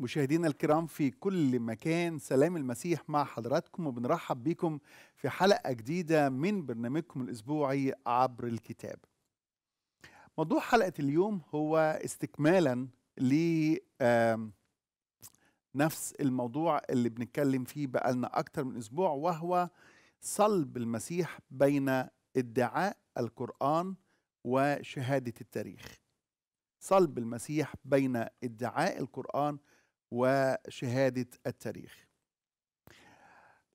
مشاهدينا الكرام في كل مكان سلام المسيح مع حضراتكم وبنرحب بكم في حلقة جديدة من برنامجكم الأسبوعي عبر الكتاب موضوع حلقة اليوم هو استكمالا لنفس الموضوع اللي بنتكلم فيه بقالنا أكتر من أسبوع وهو صلب المسيح بين ادعاء القرآن وشهادة التاريخ صلب المسيح بين ادعاء القرآن وشهادة التاريخ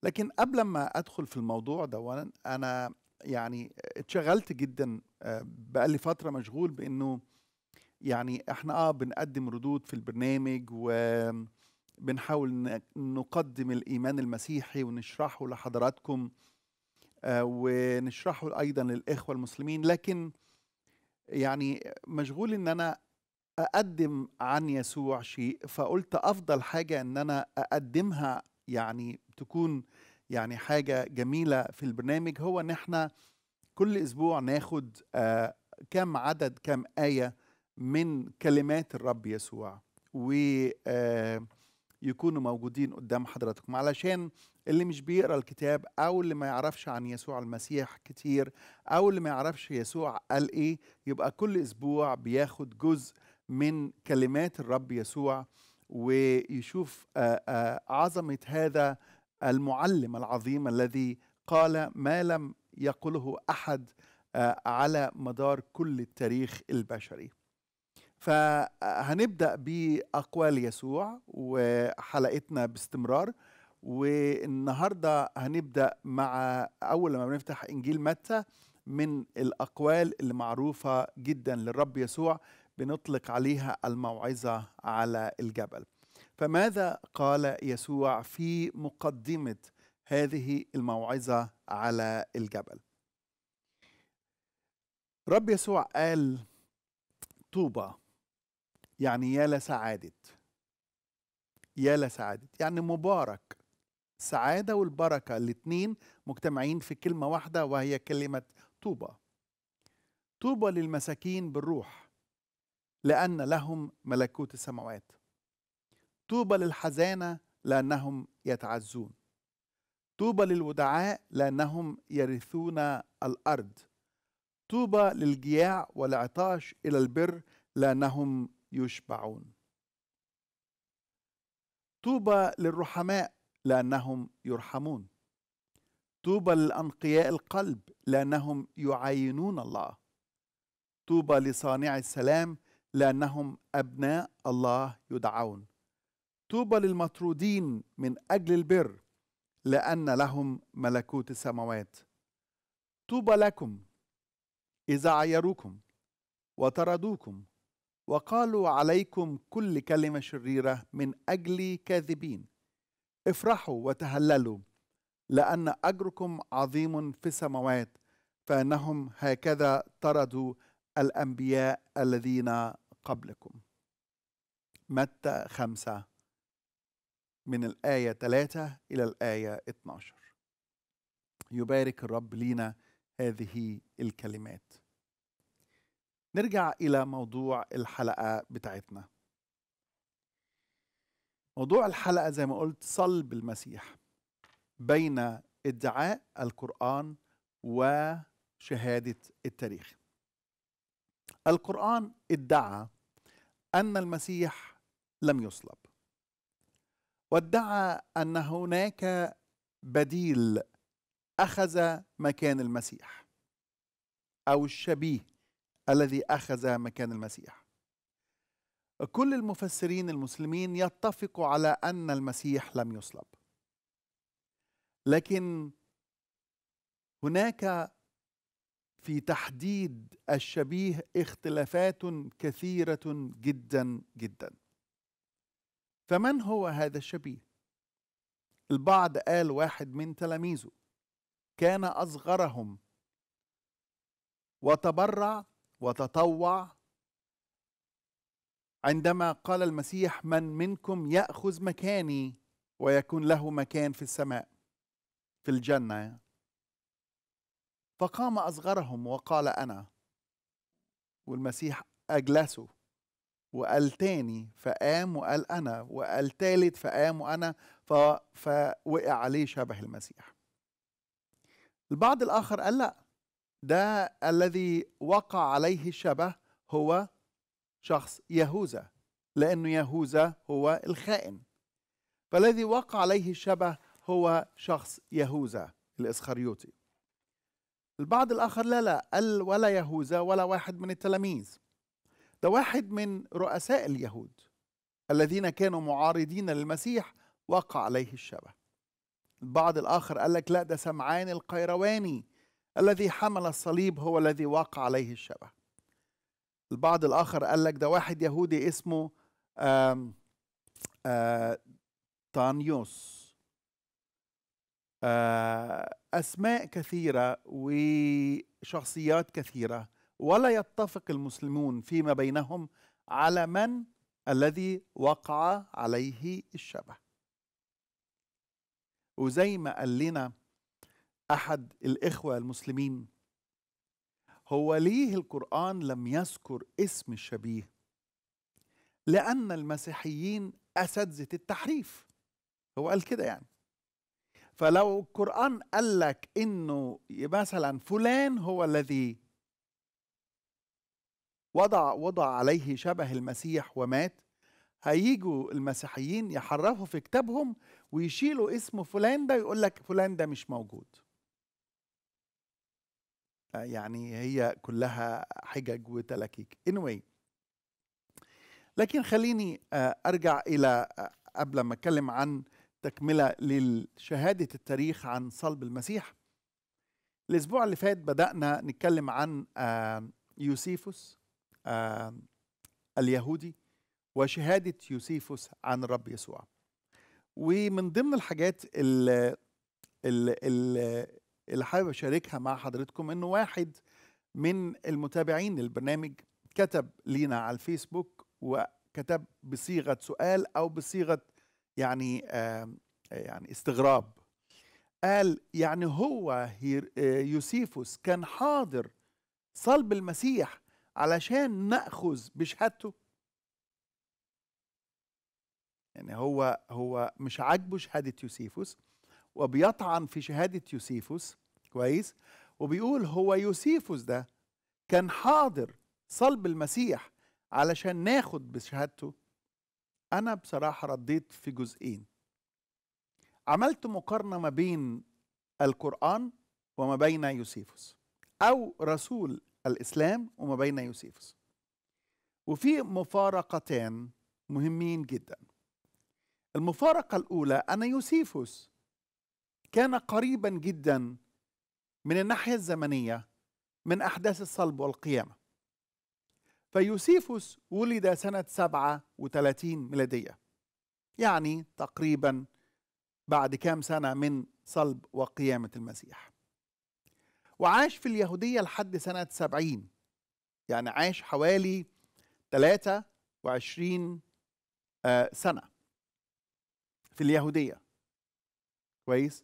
لكن قبل ما أدخل في الموضوع دولا أنا يعني اتشغلت جدا آه، بقالي فترة مشغول بأنه يعني احنا اه بنقدم ردود في البرنامج وبنحاول نقدم الإيمان المسيحي ونشرحه لحضراتكم آه، ونشرحه أيضا للإخوة المسلمين لكن يعني مشغول ان انا اقدم عن يسوع شيء فقلت افضل حاجه ان انا اقدمها يعني تكون يعني حاجه جميله في البرنامج هو ان احنا كل اسبوع ناخد آه، كم عدد كم ايه من كلمات الرب يسوع ويكونوا آه، موجودين قدام حضراتكم علشان اللي مش بيقرا الكتاب او اللي ما يعرفش عن يسوع المسيح كتير او اللي ما يعرفش يسوع قال ايه يبقى كل اسبوع بياخد جزء من كلمات الرب يسوع ويشوف عظمه هذا المعلم العظيم الذي قال ما لم يقله احد على مدار كل التاريخ البشري فهنبدا باقوال يسوع وحلقتنا باستمرار والنهارده هنبدا مع اول ما بنفتح انجيل متى من الاقوال اللي معروفه جدا للرب يسوع بنطلق عليها الموعظه على الجبل فماذا قال يسوع في مقدمه هذه الموعظه على الجبل رب يسوع قال طوبى يعني يا لسعاده يا لسعاده يعني مبارك السعادة والبركة الاثنين مجتمعين في كلمة واحدة وهي كلمة طوبى طوبى للمساكين بالروح لأن لهم ملكوت السماوات طوبى للحزانة لأنهم يتعزون طوبى للودعاء لأنهم يرثون الأرض طوبى للجياع والعطاش إلى البر لأنهم يشبعون طوبى للرحماء لأنهم يرحمون طوبى للأنقياء القلب لأنهم يعينون الله طوبى لصانع السلام لأنهم أبناء الله يدعون طوبى للمطرودين من أجل البر لأن لهم ملكوت السماوات طوبى لكم إذا عيروكم وطردوكم وقالوا عليكم كل كلمة شريرة من أجل كاذبين افرحوا وتهللوا لأن أجركم عظيم في السماوات فإنهم هكذا طردوا الأنبياء الذين قبلكم متى خمسة من الآية 3 إلى الآية 12 يبارك الرب لينا هذه الكلمات نرجع إلى موضوع الحلقة بتاعتنا موضوع الحلقة زي ما قلت صلب المسيح بين ادعاء القرآن وشهادة التاريخ القرآن ادعى أن المسيح لم يصلب وادعى أن هناك بديل أخذ مكان المسيح أو الشبيه الذي أخذ مكان المسيح كل المفسرين المسلمين يتفقوا على أن المسيح لم يصلب لكن هناك في تحديد الشبيه اختلافات كثيرة جدا جدا فمن هو هذا الشبيه؟ البعض قال واحد من تلاميذه كان أصغرهم وتبرع وتطوع عندما قال المسيح من منكم يأخذ مكاني ويكون له مكان في السماء في الجنة فقام أصغرهم وقال أنا والمسيح أجلسه وقال تاني فقام وقال أنا وقال تالت فقام وأنا فوقع عليه شبه المسيح البعض الآخر قال لأ ده الذي وقع عليه الشبه هو شخص يهوذا لأنه يهوذا هو الخائن فالذي وقع عليه الشبه هو شخص يهوذا الإسخريوطي البعض الآخر لا لا قال ولا يهوذا ولا واحد من التلاميذ ده واحد من رؤساء اليهود الذين كانوا معارضين للمسيح وقع عليه الشبه البعض الآخر قال لك لا ده سمعان القيرواني الذي حمل الصليب هو الذي وقع عليه الشبه البعض الآخر قال لك ده واحد يهودي اسمه آم آم آه، تانيوس آه، أسماء كثيرة وشخصيات كثيرة ولا يتفق المسلمون فيما بينهم على من الذي وقع عليه الشبه وزي ما قال لنا أحد الإخوة المسلمين هو ليه القرآن لم يذكر اسم الشبيه لأن المسيحيين أساتذة التحريف هو قال كده يعني فلو القرآن قال لك إنه مثلا فلان هو الذي وضع وضع عليه شبه المسيح ومات هيجوا المسيحيين يحرفوا في كتابهم ويشيلوا اسم فلان ده يقول لك فلان ده مش موجود يعني هي كلها حجج وتلاكيك anyway لكن خليني آه، ارجع الى آه، قبل ما اتكلم عن تكملة لشهادة التاريخ عن صلب المسيح الأسبوع اللي فات بدأنا نتكلم عن يوسيفوس اليهودي وشهادة يوسيفوس عن الرب يسوع ومن ضمن الحاجات اللي, اللي حابب أشاركها مع حضرتكم إنه واحد من المتابعين للبرنامج كتب لينا على الفيسبوك وكتب بصيغة سؤال أو بصيغة يعني يعني استغراب قال يعني هو آه، يوسيفوس كان حاضر صلب المسيح علشان ناخذ بشهادته يعني هو هو مش عاجبه شهاده يوسيفوس وبيطعن في شهاده يوسيفوس كويس وبيقول هو يوسيفوس ده كان حاضر صلب المسيح علشان ناخد بشهادته انا بصراحه رديت في جزئين عملت مقارنه ما بين القران وما بين يوسيفوس او رسول الاسلام وما بين يوسيفوس وفي مفارقتان مهمين جدا المفارقه الاولى ان يوسيفوس كان قريبا جدا من الناحيه الزمنيه من احداث الصلب والقيامه فيوسيفوس ولد سنة 37 ميلادية يعني تقريبا بعد كام سنة من صلب وقيامة المسيح وعاش في اليهودية لحد سنة 70 يعني عاش حوالي 23 آه، سنة في اليهودية كويس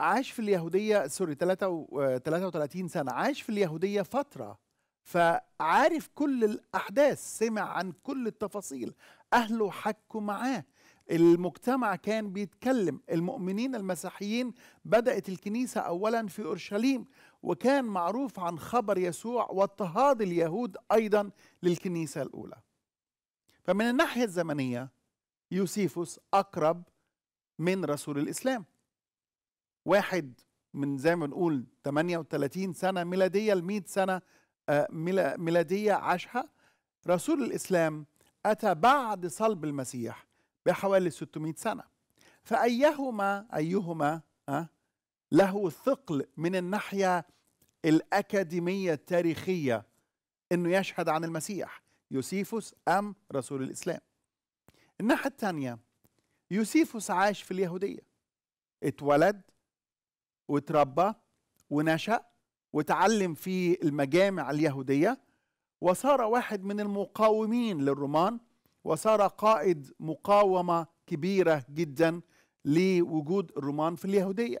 عاش في اليهوديه سوري 33 سنه عاش في اليهوديه فتره فعارف كل الاحداث سمع عن كل التفاصيل اهله حكوا معاه المجتمع كان بيتكلم المؤمنين المسيحيين بدات الكنيسه اولا في اورشليم وكان معروف عن خبر يسوع واضطهاد اليهود ايضا للكنيسه الاولى فمن الناحيه الزمنيه يوسيفوس اقرب من رسول الاسلام واحد من زي ما بنقول 38 سنة ميلادية ل 100 سنة آه، ميلادية عاشها رسول الإسلام أتى بعد صلب المسيح بحوالي 600 سنة فأيهما أيهما آه، له الثقل من الناحية الأكاديمية التاريخية أنه يشهد عن المسيح يوسيفوس أم رسول الإسلام الناحية الثانية يوسيفوس عاش في اليهودية اتولد وتربى ونشأ وتعلم في المجامع اليهودية وصار واحد من المقاومين للرومان وصار قائد مقاومة كبيرة جدا لوجود الرومان في اليهودية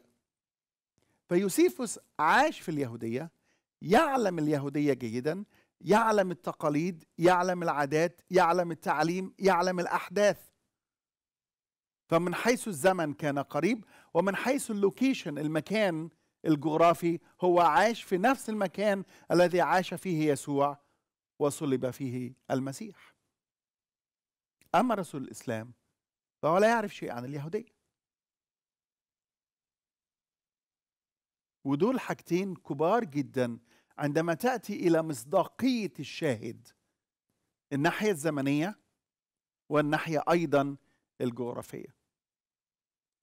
فيوسيفوس عاش في اليهودية يعلم اليهودية جيدا يعلم التقاليد يعلم العادات يعلم التعليم يعلم الأحداث فمن حيث الزمن كان قريب ومن حيث اللوكيشن المكان الجغرافي هو عاش في نفس المكان الذي عاش فيه يسوع وصلب فيه المسيح أما رسول الإسلام فهو لا يعرف شيء عن اليهودية ودول حاجتين كبار جدا عندما تأتي إلى مصداقية الشاهد الناحية الزمنية والناحية أيضا الجغرافية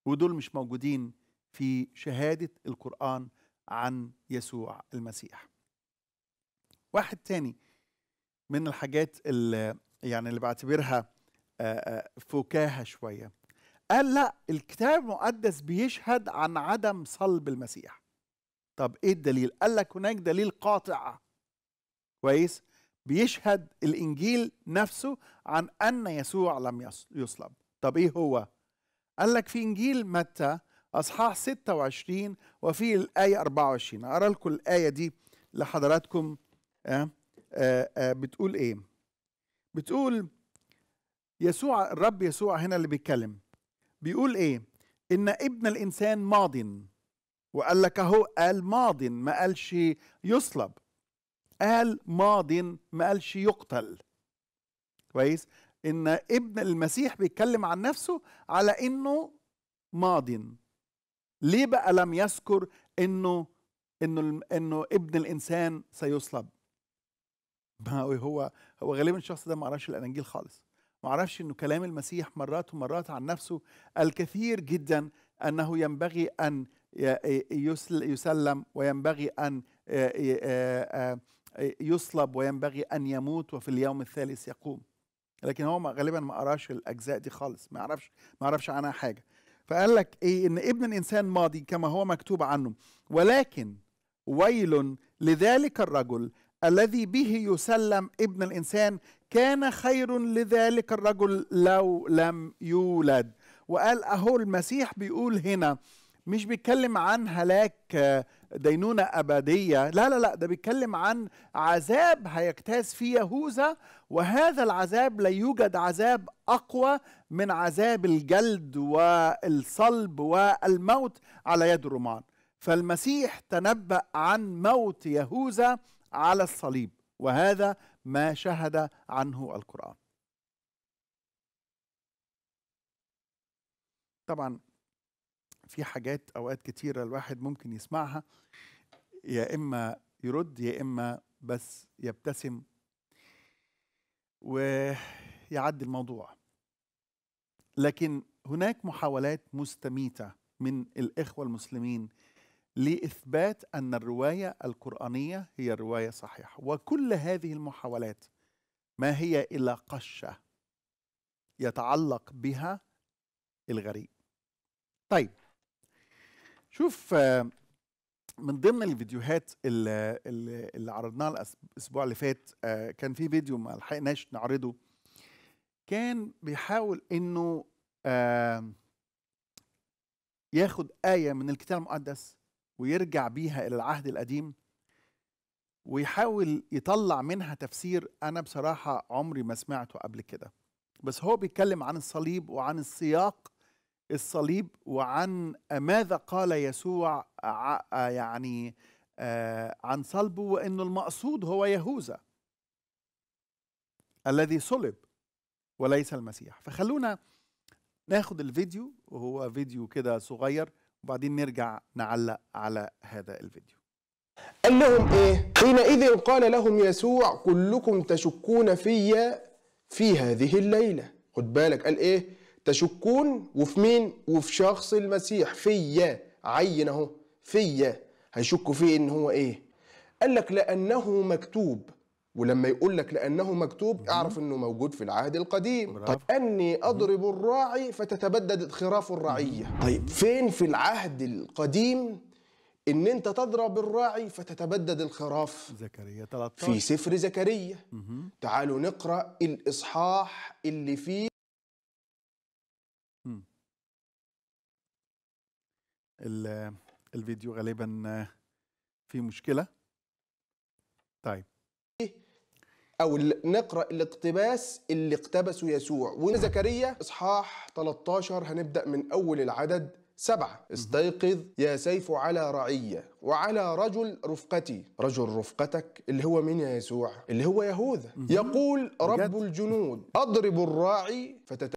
ودول مش موجودين في شهادة القرآن عن يسوع المسيح واحد تاني من الحاجات اللي يعني اللي بعتبرها آه، آه، فكاهة شوية قال لا الكتاب المقدس بيشهد عن عدم صلب المسيح طب ايه الدليل قال لك هناك دليل قاطع كويس بيشهد الانجيل نفسه عن ان يسوع لم يصلب طب ايه هو قال لك في إنجيل متى أصحاح 26 وفي الآية 24 أقرأ لكم الآية دي لحضراتكم آه،, آه،, آه بتقول إيه بتقول يسوع الرب يسوع هنا اللي بيتكلم بيقول إيه إن ابن الإنسان ماضٍ وقال لك اهو قال ماض ما قالش يصلب قال ماض ما قالش يقتل كويس ان ابن المسيح بيتكلم عن نفسه على انه ماض ليه بقى لم يذكر انه انه انه ابن الانسان سيصلب ما هو هو غالبا الشخص ده ما عرفش الاناجيل خالص ما عرفش انه كلام المسيح مرات ومرات عن نفسه الكثير جدا انه ينبغي ان يسلم وينبغي ان يصلب وينبغي ان يموت وفي اليوم الثالث يقوم لكن هو غالبا ما قراش الاجزاء دي خالص ما يعرفش ما يعرفش عنها حاجه فقال لك ايه ان ابن الانسان ماضي كما هو مكتوب عنه ولكن ويل لذلك الرجل الذي به يسلم ابن الانسان كان خير لذلك الرجل لو لم يولد وقال اهو المسيح بيقول هنا مش بيتكلم عن هلاك دينونة أبدية لا لا لا ده بيتكلم عن عذاب هيجتاز فيه يهوذا وهذا العذاب لا يوجد عذاب أقوى من عذاب الجلد والصلب والموت على يد الرومان فالمسيح تنبأ عن موت يهوذا على الصليب وهذا ما شهد عنه القرآن طبعا في حاجات اوقات كتيره الواحد ممكن يسمعها يا اما يرد يا اما بس يبتسم ويعدي الموضوع لكن هناك محاولات مستميته من الاخوه المسلمين لاثبات ان الروايه القرانيه هي الروايه صحيحه وكل هذه المحاولات ما هي الا قشه يتعلق بها الغريب طيب شوف من ضمن الفيديوهات اللي, اللي عرضناها الاسبوع اللي فات آه، كان في فيديو ما لحقناش نعرضه كان بيحاول انه آه، ياخد آية من الكتاب المقدس ويرجع بيها إلى العهد القديم ويحاول يطلع منها تفسير أنا بصراحة عمري ما سمعته قبل كده بس هو بيتكلم عن الصليب وعن السياق الصليب وعن ماذا قال يسوع يعني آه، عن صلبه وأن المقصود هو يهوذا الذي صلب وليس المسيح فخلونا ناخد الفيديو وهو فيديو كده صغير وبعدين نرجع نعلق على هذا الفيديو قال لهم ايه حينئذ قال لهم يسوع كلكم تشكون في في هذه الليله خد بالك قال ايه تشكون وفي مين وفي شخص المسيح فيا عين اهو فيا هيشكوا فيه ان هو ايه قال لك لانه مكتوب ولما يقول لك لانه مكتوب اعرف انه موجود في العهد القديم طب طيب اني اضرب الراعي فتتبدد خراف الرعيه طيب فين في العهد القديم ان انت تضرب الراعي فتتبدد الخراف زكريا 13 في سفر زكريا تعالوا نقرا الاصحاح اللي فيه الفيديو غالبا في مشكله طيب او نقرا الاقتباس اللي اقتبسه يسوع وزكريا اصحاح 13 هنبدا من اول العدد سبعة استيقظ يا سيف على رعية وعلى رجل رفقتي رجل رفقتك اللي هو مين يا يسوع اللي هو يهوذا يقول رب الجنود أضرب الراعي فتت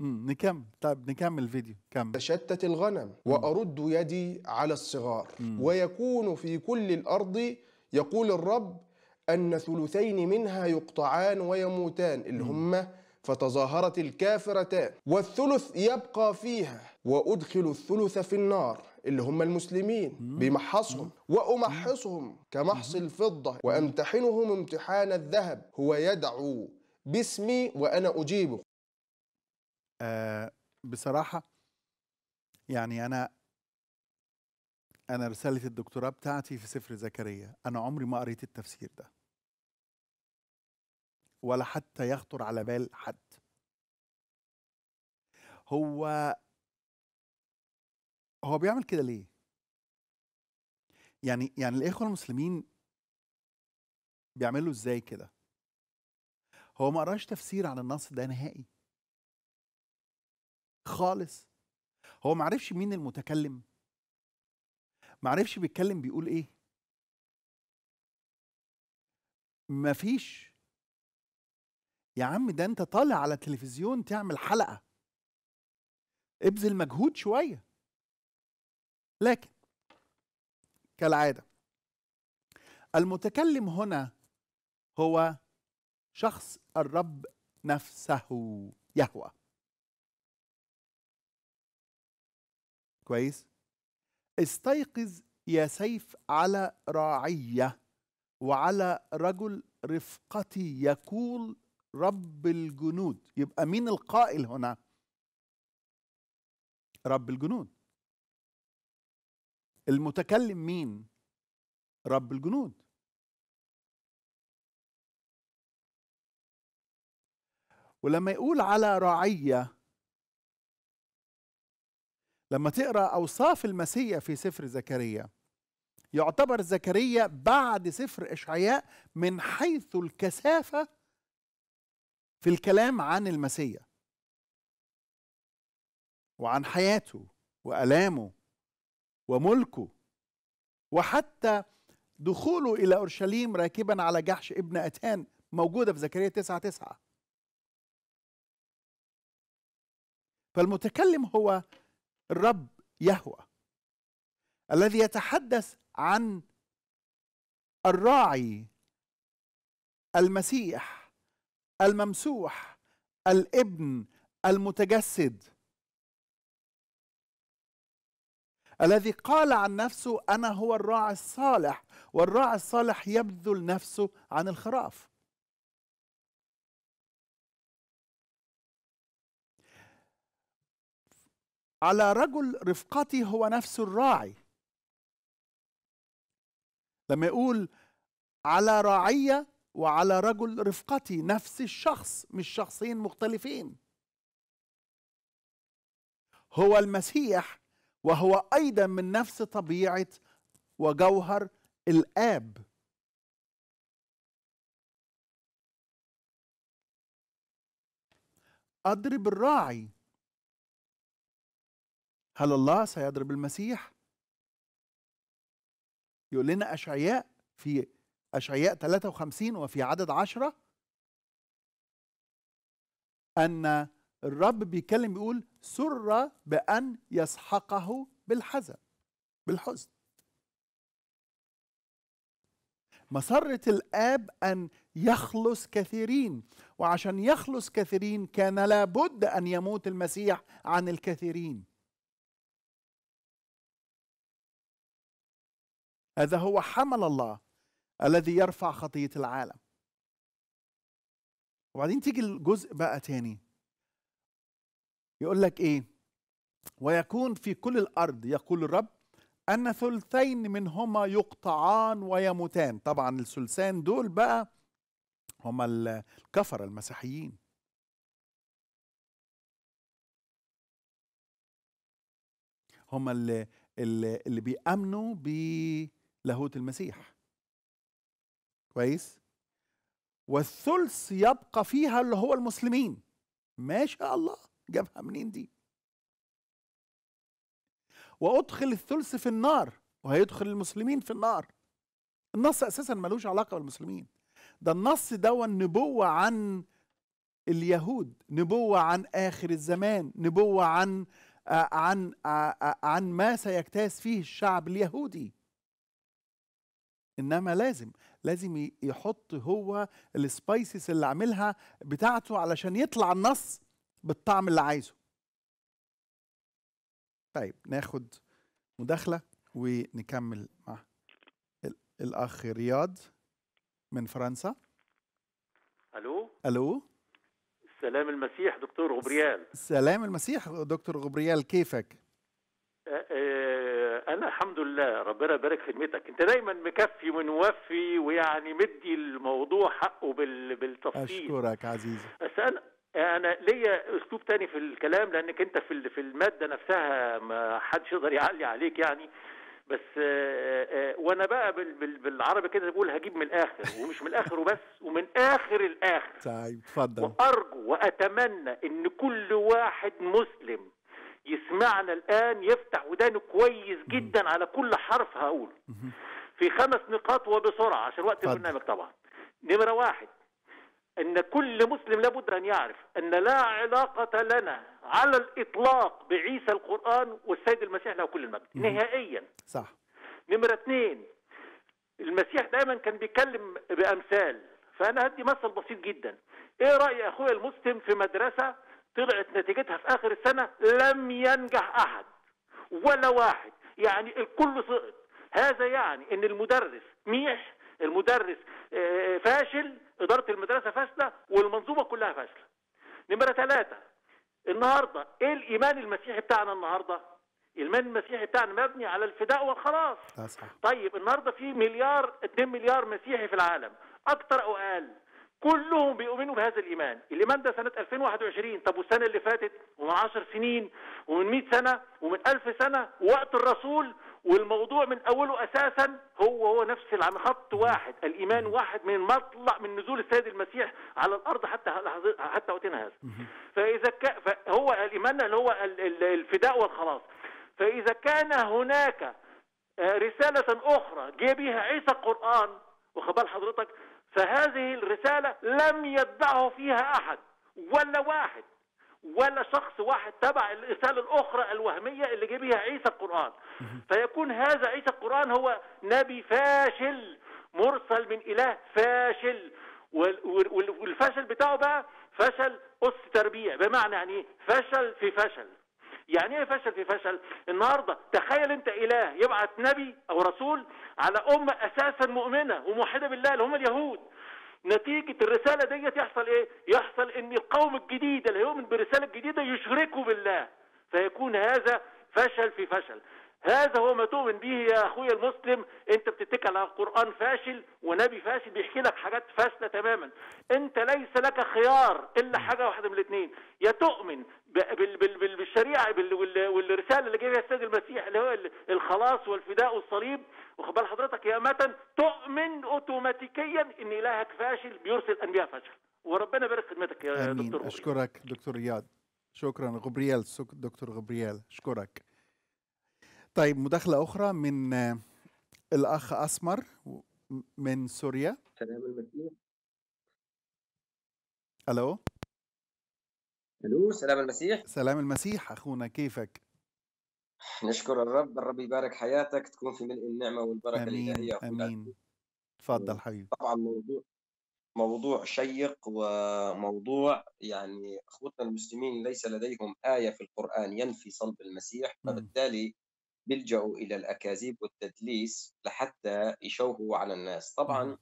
نكمل طيب نكمل الفيديو كمل تشتت الغنم وأرد يدي على الصغار مم. ويكون في كل الأرض يقول الرب أن ثلثين منها يقطعان ويموتان اللي هم فتظاهرت الكافرتان والثلث يبقى فيها وأدخل الثلث في النار اللي هم المسلمين بمحصهم وأمحصهم كمحص الفضة وأمتحنهم امتحان الذهب هو يدعو باسمي وأنا أجيبه آه بصراحه يعني انا انا رساله الدكتوراه بتاعتي في سفر زكريا انا عمري ما قريت التفسير ده ولا حتى يخطر على بال حد هو هو بيعمل كده ليه يعني يعني الاخوه المسلمين بيعملوا ازاي كده هو ما قراش تفسير عن النص ده نهائي خالص هو معرفش مين المتكلم معرفش بيتكلم بيقول ايه مفيش يا عم ده انت طالع على تلفزيون تعمل حلقه ابذل مجهود شويه لكن كالعاده المتكلم هنا هو شخص الرب نفسه يهوه كويس استيقظ يا سيف على راعية وعلى رجل رفقتي يقول رب الجنود يبقى مين القائل هنا رب الجنود المتكلم مين رب الجنود ولما يقول على راعيه لما تقرا اوصاف المسيح في سفر زكريا يعتبر زكريا بعد سفر اشعياء من حيث الكثافه في الكلام عن المسيح وعن حياته والامه وملكه وحتى دخوله الى اورشليم راكبا على جحش ابن اتان موجوده في زكريا 9 9 فالمتكلم هو الرب يهوى الذي يتحدث عن الراعي المسيح الممسوح الابن المتجسد الذي قال عن نفسه انا هو الراعي الصالح والراعي الصالح يبذل نفسه عن الخراف على رجل رفقتي هو نفس الراعي لما يقول على راعية وعلى رجل رفقتي نفس الشخص مش شخصين مختلفين هو المسيح وهو أيضا من نفس طبيعة وجوهر الآب أضرب الراعي هل الله سيضرب المسيح؟ يقول لنا أشعياء في أشعياء 53 وفي عدد 10 أن الرب بيتكلم بيقول سر بأن يسحقه بالحزن بالحزن مسرة الآب أن يخلص كثيرين وعشان يخلص كثيرين كان لابد أن يموت المسيح عن الكثيرين هذا هو حمل الله الذي يرفع خطية العالم وبعدين تيجي الجزء بقى تاني يقول لك ايه ويكون في كل الارض يقول الرب ان ثلثين منهما يقطعان ويموتان طبعا الثلثان دول بقى هما الكفر المسيحيين هما اللي, اللي, اللي بيأمنوا بي لاهوت المسيح كويس والثلث يبقى فيها اللي هو المسلمين ما شاء الله جابها منين دي وادخل الثلث في النار وهيدخل المسلمين في النار النص اساسا ملوش علاقه بالمسلمين ده النص دون نبوه عن اليهود نبوه عن اخر الزمان نبوه عن آه، عن آه، آه، عن ما سيجتاز فيه الشعب اليهودي انما لازم لازم يحط هو السبايسيس اللي عاملها بتاعته علشان يطلع النص بالطعم اللي عايزه طيب ناخد مداخله ونكمل مع الاخ رياض من فرنسا الو الو سلام المسيح دكتور غبريال سلام المسيح دكتور غبريال كيفك انا الحمد لله ربنا يبارك في نيتك انت دايما مكفي ومنوفي ويعني مدي الموضوع حقه بالتفصيل اشكرك عزيزي بس انا انا ليا اسلوب تاني في الكلام لانك انت في في الماده نفسها ما حدش يقدر يعلي عليك يعني بس آه، آه، آه، وانا بقى وانا بقى بالعربي كده بقول هجيب من الاخر ومش من الاخر وبس ومن اخر الاخر طيب اتفضل وارجو واتمنى ان كل واحد مسلم يسمعنا الآن يفتح ودانه كويس جدا على كل حرف هقوله في خمس نقاط وبسرعة عشان وقت البرنامج طبعا نمرة واحد أن كل مسلم لابد أن يعرف أن لا علاقة لنا على الإطلاق بعيسى القرآن والسيد المسيح له كل المجد نهائيا صح نمرة اثنين المسيح دايما كان بيتكلم بأمثال فأنا هدي مثل بسيط جدا إيه رأي أخويا المسلم في مدرسة طلعت نتيجتها في اخر السنه لم ينجح احد ولا واحد يعني الكل سقط هذا يعني ان المدرس ميح المدرس آه، فاشل اداره المدرسه فاشله والمنظومه كلها فاشله نمره ثلاثه النهارده ايه الايمان المسيحي بتاعنا النهارده الايمان المسيحي بتاعنا مبني على الفداء والخلاص أصح. أه، طيب النهارده في مليار 2 مليار مسيحي في العالم اكتر او اقل كلهم بيؤمنوا بهذا الايمان الايمان ده سنه 2021 طب والسنه اللي فاتت ومن 10 سنين ومن 100 سنه ومن 1000 سنه ووقت الرسول والموضوع من اوله اساسا هو هو نفس العام خط واحد الايمان واحد من مطلع من نزول السيد المسيح على الارض حتى حتى وقتنا هذا فاذا فهو الايمان اللي هو الفداء والخلاص فاذا كان هناك آه، رساله اخرى جه بها عيسى القران وخبال حضرتك فهذه الرسالة لم يتبعه فيها أحد ولا واحد ولا شخص واحد تبع الرسالة الأخرى الوهمية اللي جه بها عيسى القرآن فيكون هذا عيسى القرآن هو نبي فاشل مرسل من إله فاشل والفشل بتاعه بقى فشل أس تربية بمعنى يعني إيه؟ فشل في فشل يعني ايه فشل في فشل النهارده تخيل انت اله يبعت نبي او رسول على امه اساسا مؤمنه وموحده بالله اللي هم اليهود نتيجة الرسالة ديت يحصل ايه؟ يحصل ان القوم الجديد اللي هيؤمن بالرسالة الجديدة يشركوا بالله فيكون هذا فشل في فشل هذا هو ما تؤمن به يا اخويا المسلم انت بتتكل على قران فاشل ونبي فاشل بيحكي لك حاجات فاشله تماما انت ليس لك خيار الا حاجه واحده من الاثنين يا تؤمن بالشريعه والرساله اللي جايبها السيد المسيح اللي هو الخلاص والفداء والصليب وخبال حضرتك يا متن تؤمن اوتوماتيكيا ان الهك فاشل بيرسل انبياء فاشل وربنا يبارك خدمتك يا أمين. دكتور غبريال. اشكرك دكتور رياض شكرا غبريال دكتور غبريال اشكرك طيب مداخله اخرى من آه، الاخ اسمر من سوريا سلام المسيح الو الو سلام المسيح سلام المسيح أخونا كيفك؟ نشكر الرب الرب يبارك حياتك تكون في ملء النعمة والبركة أمين الإلهية أمين تفضل حبيبي طبعا موضوع موضوع شيق وموضوع يعني اخوتنا المسلمين ليس لديهم آية في القرآن ينفي صلب المسيح فبالتالي بيلجأوا إلى الأكاذيب والتدليس لحتى يشوهوا على الناس طبعا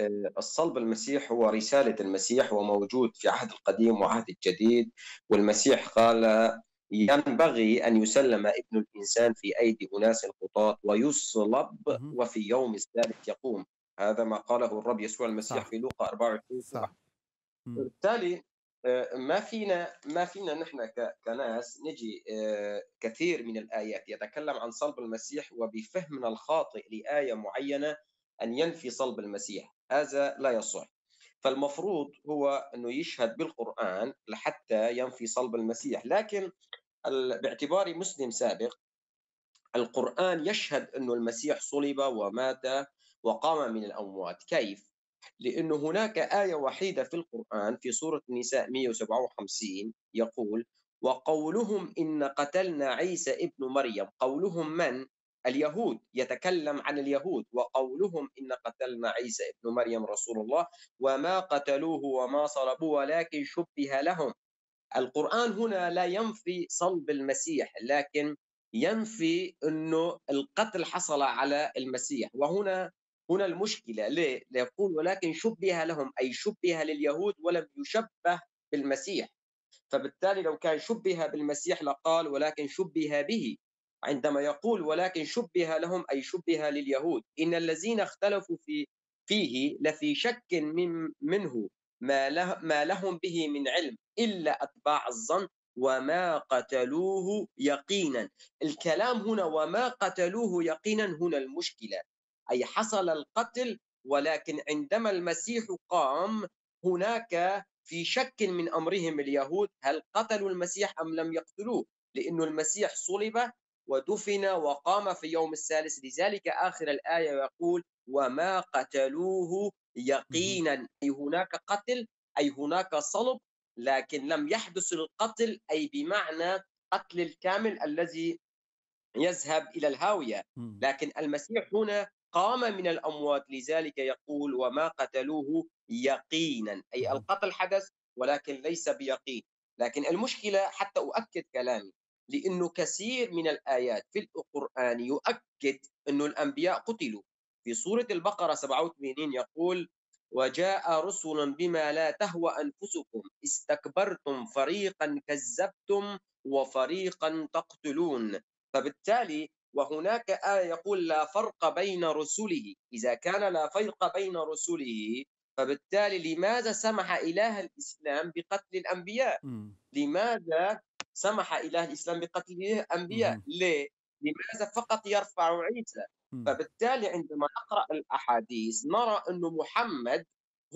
آه، الصلب المسيح هو رسالة المسيح وموجود في عهد القديم وعهد الجديد والمسيح قال ينبغي أن يسلم ابن الإنسان في أيدي أناس القطاة ويصلب وفي يوم الثالث يقوم هذا ما قاله الرب يسوع المسيح صح. في لوقا 24 صح بالتالي آه، ما فينا ما فينا نحن كناس نجي آه، كثير من الايات يتكلم عن صلب المسيح وبفهمنا الخاطئ لايه معينه ان ينفي صلب المسيح هذا لا يصح فالمفروض هو أنه يشهد بالقرآن لحتى ينفي صلب المسيح لكن باعتباري مسلم سابق القرآن يشهد انه المسيح صلب ومات وقام من الأموات كيف؟ لانه هناك آية وحيدة في القرآن في سورة النساء 157 يقول وقولهم إن قتلنا عيسى ابن مريم قولهم من؟ اليهود يتكلم عن اليهود وقولهم إن قتلنا عيسى ابن مريم رسول الله وما قتلوه وما صلبوه ولكن شبه لهم القرآن هنا لا ينفي صلب المسيح لكن ينفي أنه القتل حصل على المسيح وهنا هنا المشكلة ليه؟ يقول ولكن شبه لهم أي شبه لليهود ولم يشبه بالمسيح فبالتالي لو كان شبه بالمسيح لقال ولكن شبه به عندما يقول ولكن شبه لهم أي شبه لليهود إن الذين اختلفوا في فيه لفي شك من منه ما, له ما لهم به من علم إلا أتباع الظن وما قتلوه يقينا الكلام هنا وما قتلوه يقينا هنا المشكلة أي حصل القتل ولكن عندما المسيح قام هناك في شك من أمرهم اليهود هل قتلوا المسيح أم لم يقتلوه لأن المسيح صلب ودفن وقام في يوم الثالث لذلك آخر الآية يقول وما قتلوه يقينا أي هناك قتل أي هناك صلب لكن لم يحدث القتل أي بمعنى قتل الكامل الذي يذهب إلى الهاوية لكن المسيح هنا قام من الأموات لذلك يقول وما قتلوه يقينا أي القتل حدث ولكن ليس بيقين لكن المشكلة حتى أؤكد كلامي لأنه كثير من الآيات في القرآن يؤكد أن الأنبياء قتلوا في سورة البقرة 87 يقول وجاء رسل بما لا تهوى أنفسكم استكبرتم فريقا كذبتم وفريقا تقتلون فبالتالي وهناك آية يقول لا فرق بين رسله إذا كان لا فرق بين رسله فبالتالي لماذا سمح إله الإسلام بقتل الأنبياء م. لماذا سمح إله الإسلام بقتل أنبياء ليه؟ لماذا فقط يرفع عيسى فبالتالي عندما نقرأ الأحاديث نرى أن محمد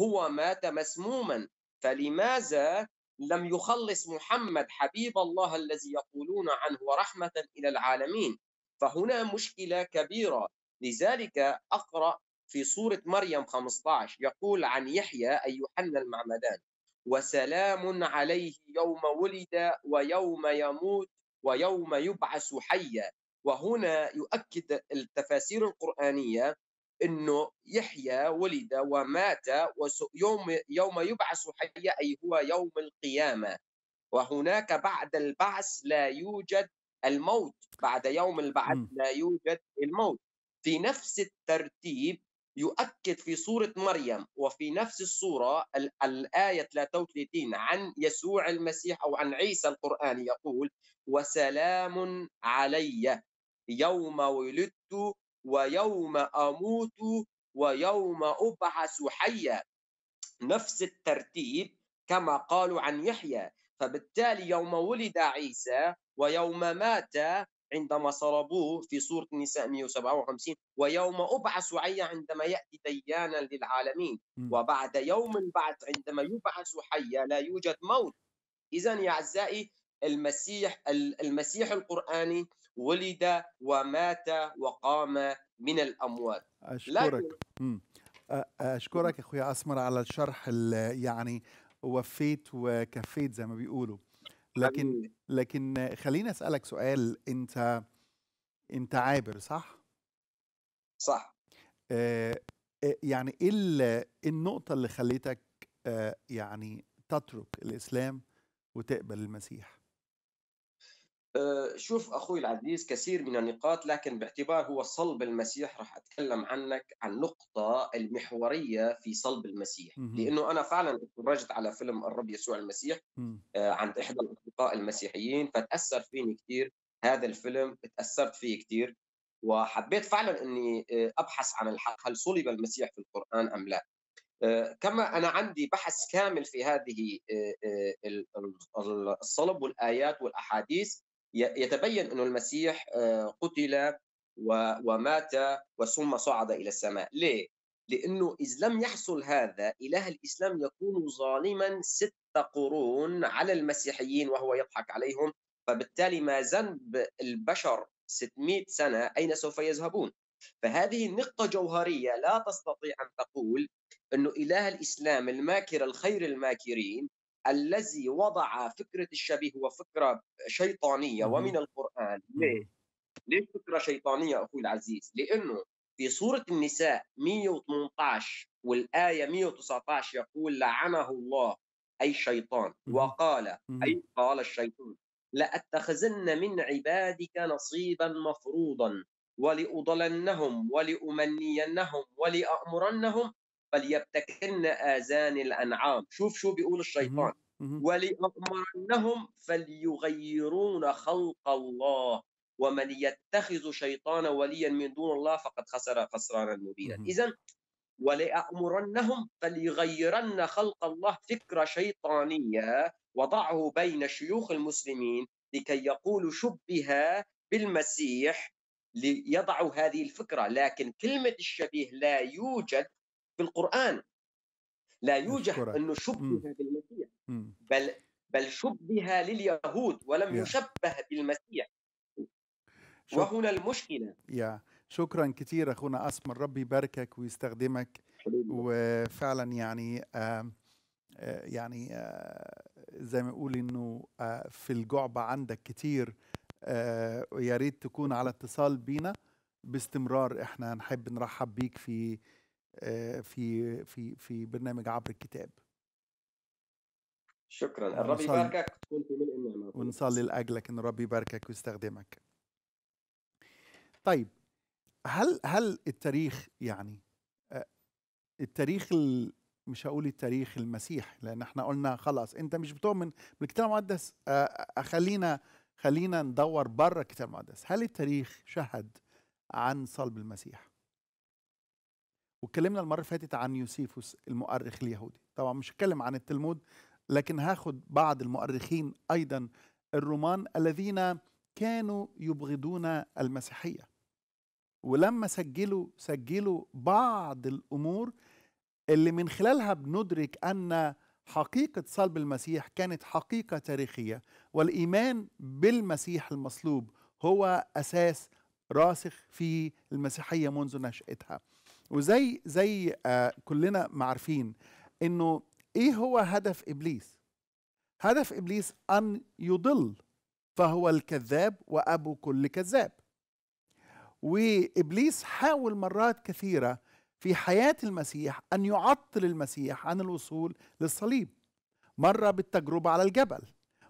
هو مات مسموما فلماذا لم يخلص محمد حبيب الله الذي يقولون عنه رحمة إلى العالمين فهنا مشكلة كبيرة لذلك أقرأ في سورة مريم 15 يقول عن يحيى اي يوحنا المعمدان وسلام عليه يوم ولد ويوم يموت ويوم يبعث حيا وهنا يؤكد التفاسير القرآنية أنه يحيى ولد ومات ويوم يوم يبعث حيا أي هو يوم القيامة وهناك بعد البعث لا يوجد الموت بعد يوم البعث لا يوجد الموت في نفس الترتيب يؤكد في صورة مريم وفي نفس الصورة الآية 33 عن يسوع المسيح أو عن عيسى القرآن يقول وسلام علي يوم ولدت ويوم أموت ويوم أبعث حيا نفس الترتيب كما قالوا عن يحيى فبالتالي يوم ولد عيسى ويوم مات عندما صلبوه في سورة النساء 157 ويوم أبعث حيا عندما يأتي ديانا للعالمين وبعد يوم بعد عندما يبعث حيا لا يوجد موت إذا يا أعزائي المسيح المسيح القرآني ولد ومات وقام من الأموات أشكرك لكن... أشكرك أخويا أسمر على الشرح يعني وفيت وكفيت زي ما بيقولوا لكن لكن خليني اسالك سؤال انت انت عابر صح صح آه, آه، يعني إيه, ايه النقطه اللي خليتك آه يعني تترك الاسلام وتقبل المسيح آه، شوف اخوي العزيز كثير من النقاط لكن باعتبار هو صلب المسيح راح اتكلم عنك عن النقطه المحوريه في صلب المسيح لانه انا فعلا اتفرجت على فيلم الرب يسوع المسيح آه، عند احدى الاصدقاء المسيحيين فتاثر فيني كثير هذا الفيلم تاثرت فيه كثير وحبيت فعلا اني آه، ابحث عن الحق هل صلب المسيح في القران ام لا كما انا عندي بحث كامل في هذه الصلب والايات والاحاديث يتبين أن المسيح آه، قتل ومات وثم صعد إلى السماء ليه؟ لأنه إذا لم يحصل هذا إله الإسلام يكون ظالما ست قرون على المسيحيين وهو يضحك عليهم فبالتالي ما ذنب البشر 600 سنة أين سوف يذهبون فهذه نقطة جوهرية لا تستطيع أن تقول أنه إله الإسلام الماكر الخير الماكرين الذي وضع فكرة الشبيه هو فكرة شيطانية ومن القرآن ليه؟ ليش فكرة شيطانية أخوي العزيز؟ لأنه في سورة النساء 118 والآية 119 يقول لعنه الله أي شيطان وقال أي قال الشيطان لأتخذن من عبادك نصيبا مفروضا ولأضلنهم ولأمنينهم ولأأمرنهم فليبتكن آذان الأنعام شوف شو بيقول الشيطان ولأمرنهم فليغيرون خلق الله ومن يتخذ شيطانا وليا من دون الله فقد خسر خسرانا مبينا إذا ولأمرنهم فليغيرن خلق الله فكرة شيطانية وضعه بين شيوخ المسلمين لكي يقولوا شبه بالمسيح ليضعوا هذه الفكرة لكن كلمة الشبيه لا يوجد في القرآن لا يوجد أنه شبه بالمسيح بل بل شبه لليهود ولم yeah. يشبه بالمسيح شك... وهنا المشكلة يا yeah. شكرا كثير أخونا أسمر ربي يباركك ويستخدمك وفعلا يعني آه يعني آه زي ما يقول انه آه في الجعبة عندك كتير ويا ريت تكون على اتصال بينا باستمرار احنا هنحب نرحب بيك في آه، في في في برنامج عبر الكتاب شكرا آه، الرب يباركك تكون في ملء النعمه ونصلي لاجلك ان الرب يباركك ويستخدمك طيب هل هل التاريخ يعني آه، التاريخ مش هقول التاريخ المسيح لان احنا قلنا خلاص انت مش بتؤمن بالكتاب المقدس خلينا خلينا ندور بره الكتاب المقدس هل التاريخ شهد عن صلب المسيح واتكلمنا المره اللي فاتت عن يوسيفوس المؤرخ اليهودي طبعا مش هتكلم عن التلمود لكن هاخد بعض المؤرخين ايضا الرومان الذين كانوا يبغضون المسيحيه ولما سجلوا سجلوا بعض الامور اللي من خلالها بندرك ان حقيقه صلب المسيح كانت حقيقه تاريخيه والايمان بالمسيح المصلوب هو اساس راسخ في المسيحيه منذ نشاتها وزي زي آه كلنا عارفين انه ايه هو هدف ابليس هدف ابليس ان يضل فهو الكذاب وابو كل كذاب وابليس حاول مرات كثيره في حياه المسيح ان يعطل المسيح عن الوصول للصليب مره بالتجربه على الجبل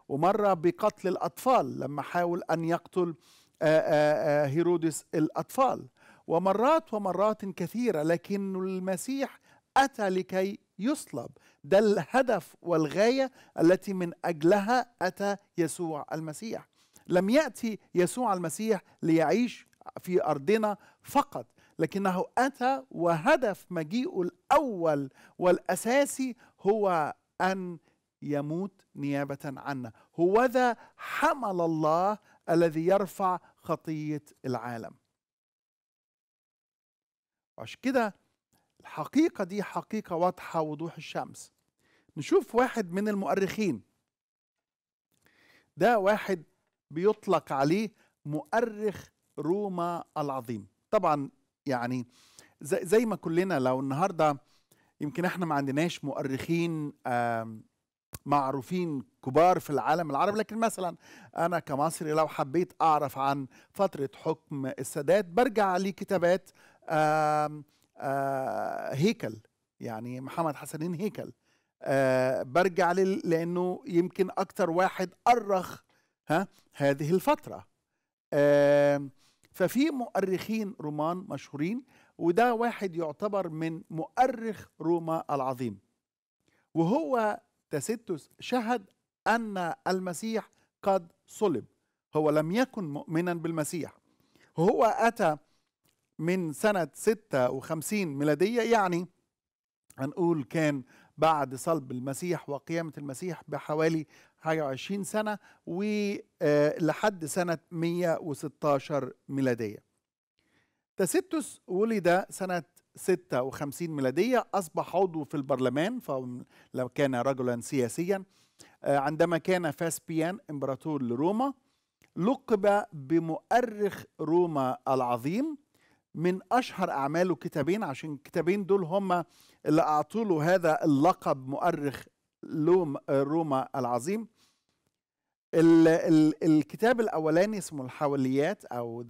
ومره بقتل الاطفال لما حاول ان يقتل آه، آه، آه، هيرودس الاطفال ومرات ومرات كثيرة لكن المسيح أتى لكي يصلب ده الهدف والغاية التي من أجلها أتى يسوع المسيح لم يأتي يسوع المسيح ليعيش في أرضنا فقط لكنه أتى وهدف مجيئه الأول والأساسي هو أن يموت نيابة عنا هو ذا حمل الله الذي يرفع خطية العالم وعشان كده الحقيقة دي حقيقة واضحة وضوح الشمس نشوف واحد من المؤرخين ده واحد بيطلق عليه مؤرخ روما العظيم طبعا يعني زي, زي ما كلنا لو النهارده يمكن احنا ما عندناش مؤرخين معروفين كبار في العالم العربي لكن مثلا انا كمصري لو حبيت اعرف عن فتره حكم السادات برجع لكتابات آه، هيكل يعني محمد حسنين هيكل آه، برجع لانه يمكن اكتر واحد ارخ ها هذه الفتره ففي مؤرخين رومان مشهورين وده واحد يعتبر من مؤرخ روما العظيم وهو تاسيتوس شهد ان المسيح قد صلب هو لم يكن مؤمنا بالمسيح هو اتى من سنة 56 ميلادية يعني هنقول كان بعد صلب المسيح وقيامة المسيح بحوالي حاجة وعشرين سنة ولحد آه، سنة 116 ميلادية تستس ولد سنة 56 ميلادية أصبح عضو في البرلمان لو كان رجلا سياسيا آه، عندما كان فاسبيان إمبراطور لروما لقب بمؤرخ روما العظيم من اشهر اعماله كتابين عشان الكتابين دول هم اللي اعطوا له هذا اللقب مؤرخ لوم روما العظيم الـ الـ الكتاب الاولاني اسمه الحوليات او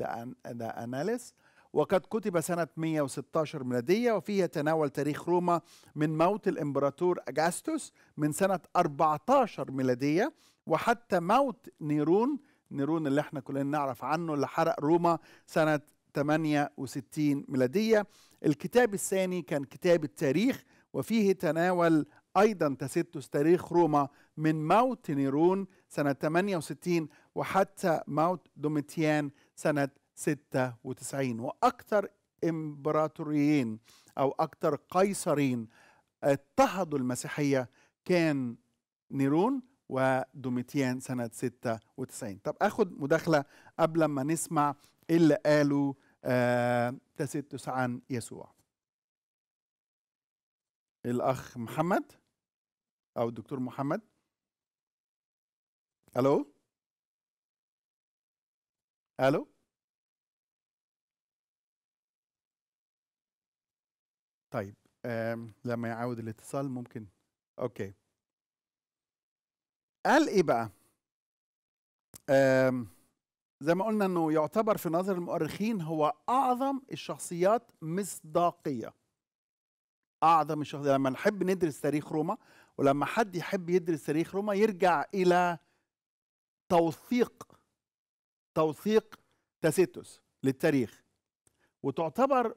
ذا اناليس وقد كتب سنة 116 ميلادية وفيه يتناول تاريخ روما من موت الإمبراطور أجاستوس من سنة 14 ميلادية وحتى موت نيرون نيرون اللي احنا كلنا نعرف عنه اللي حرق روما سنة 68 ميلادية الكتاب الثاني كان كتاب التاريخ وفيه تناول أيضا تسدس تاريخ روما من موت نيرون سنة 68 وحتى موت دوميتيان سنة 96 وأكثر إمبراطوريين أو أكثر قيصرين اضطهدوا المسيحية كان نيرون ودوميتيان سنة 96 طب أخد مداخلة قبل ما نسمع إيه اللي قاله آه، تسدس عن يسوع الأخ محمد أو الدكتور محمد ألو ألو طيب لما يعود الاتصال ممكن أوكي قال إيه بقى؟ أم زي ما قلنا انه يعتبر في نظر المؤرخين هو اعظم الشخصيات مصداقيه اعظم الشخصيات لما نحب ندرس تاريخ روما ولما حد يحب يدرس تاريخ روما يرجع الى توثيق توثيق تاسيتوس للتاريخ وتعتبر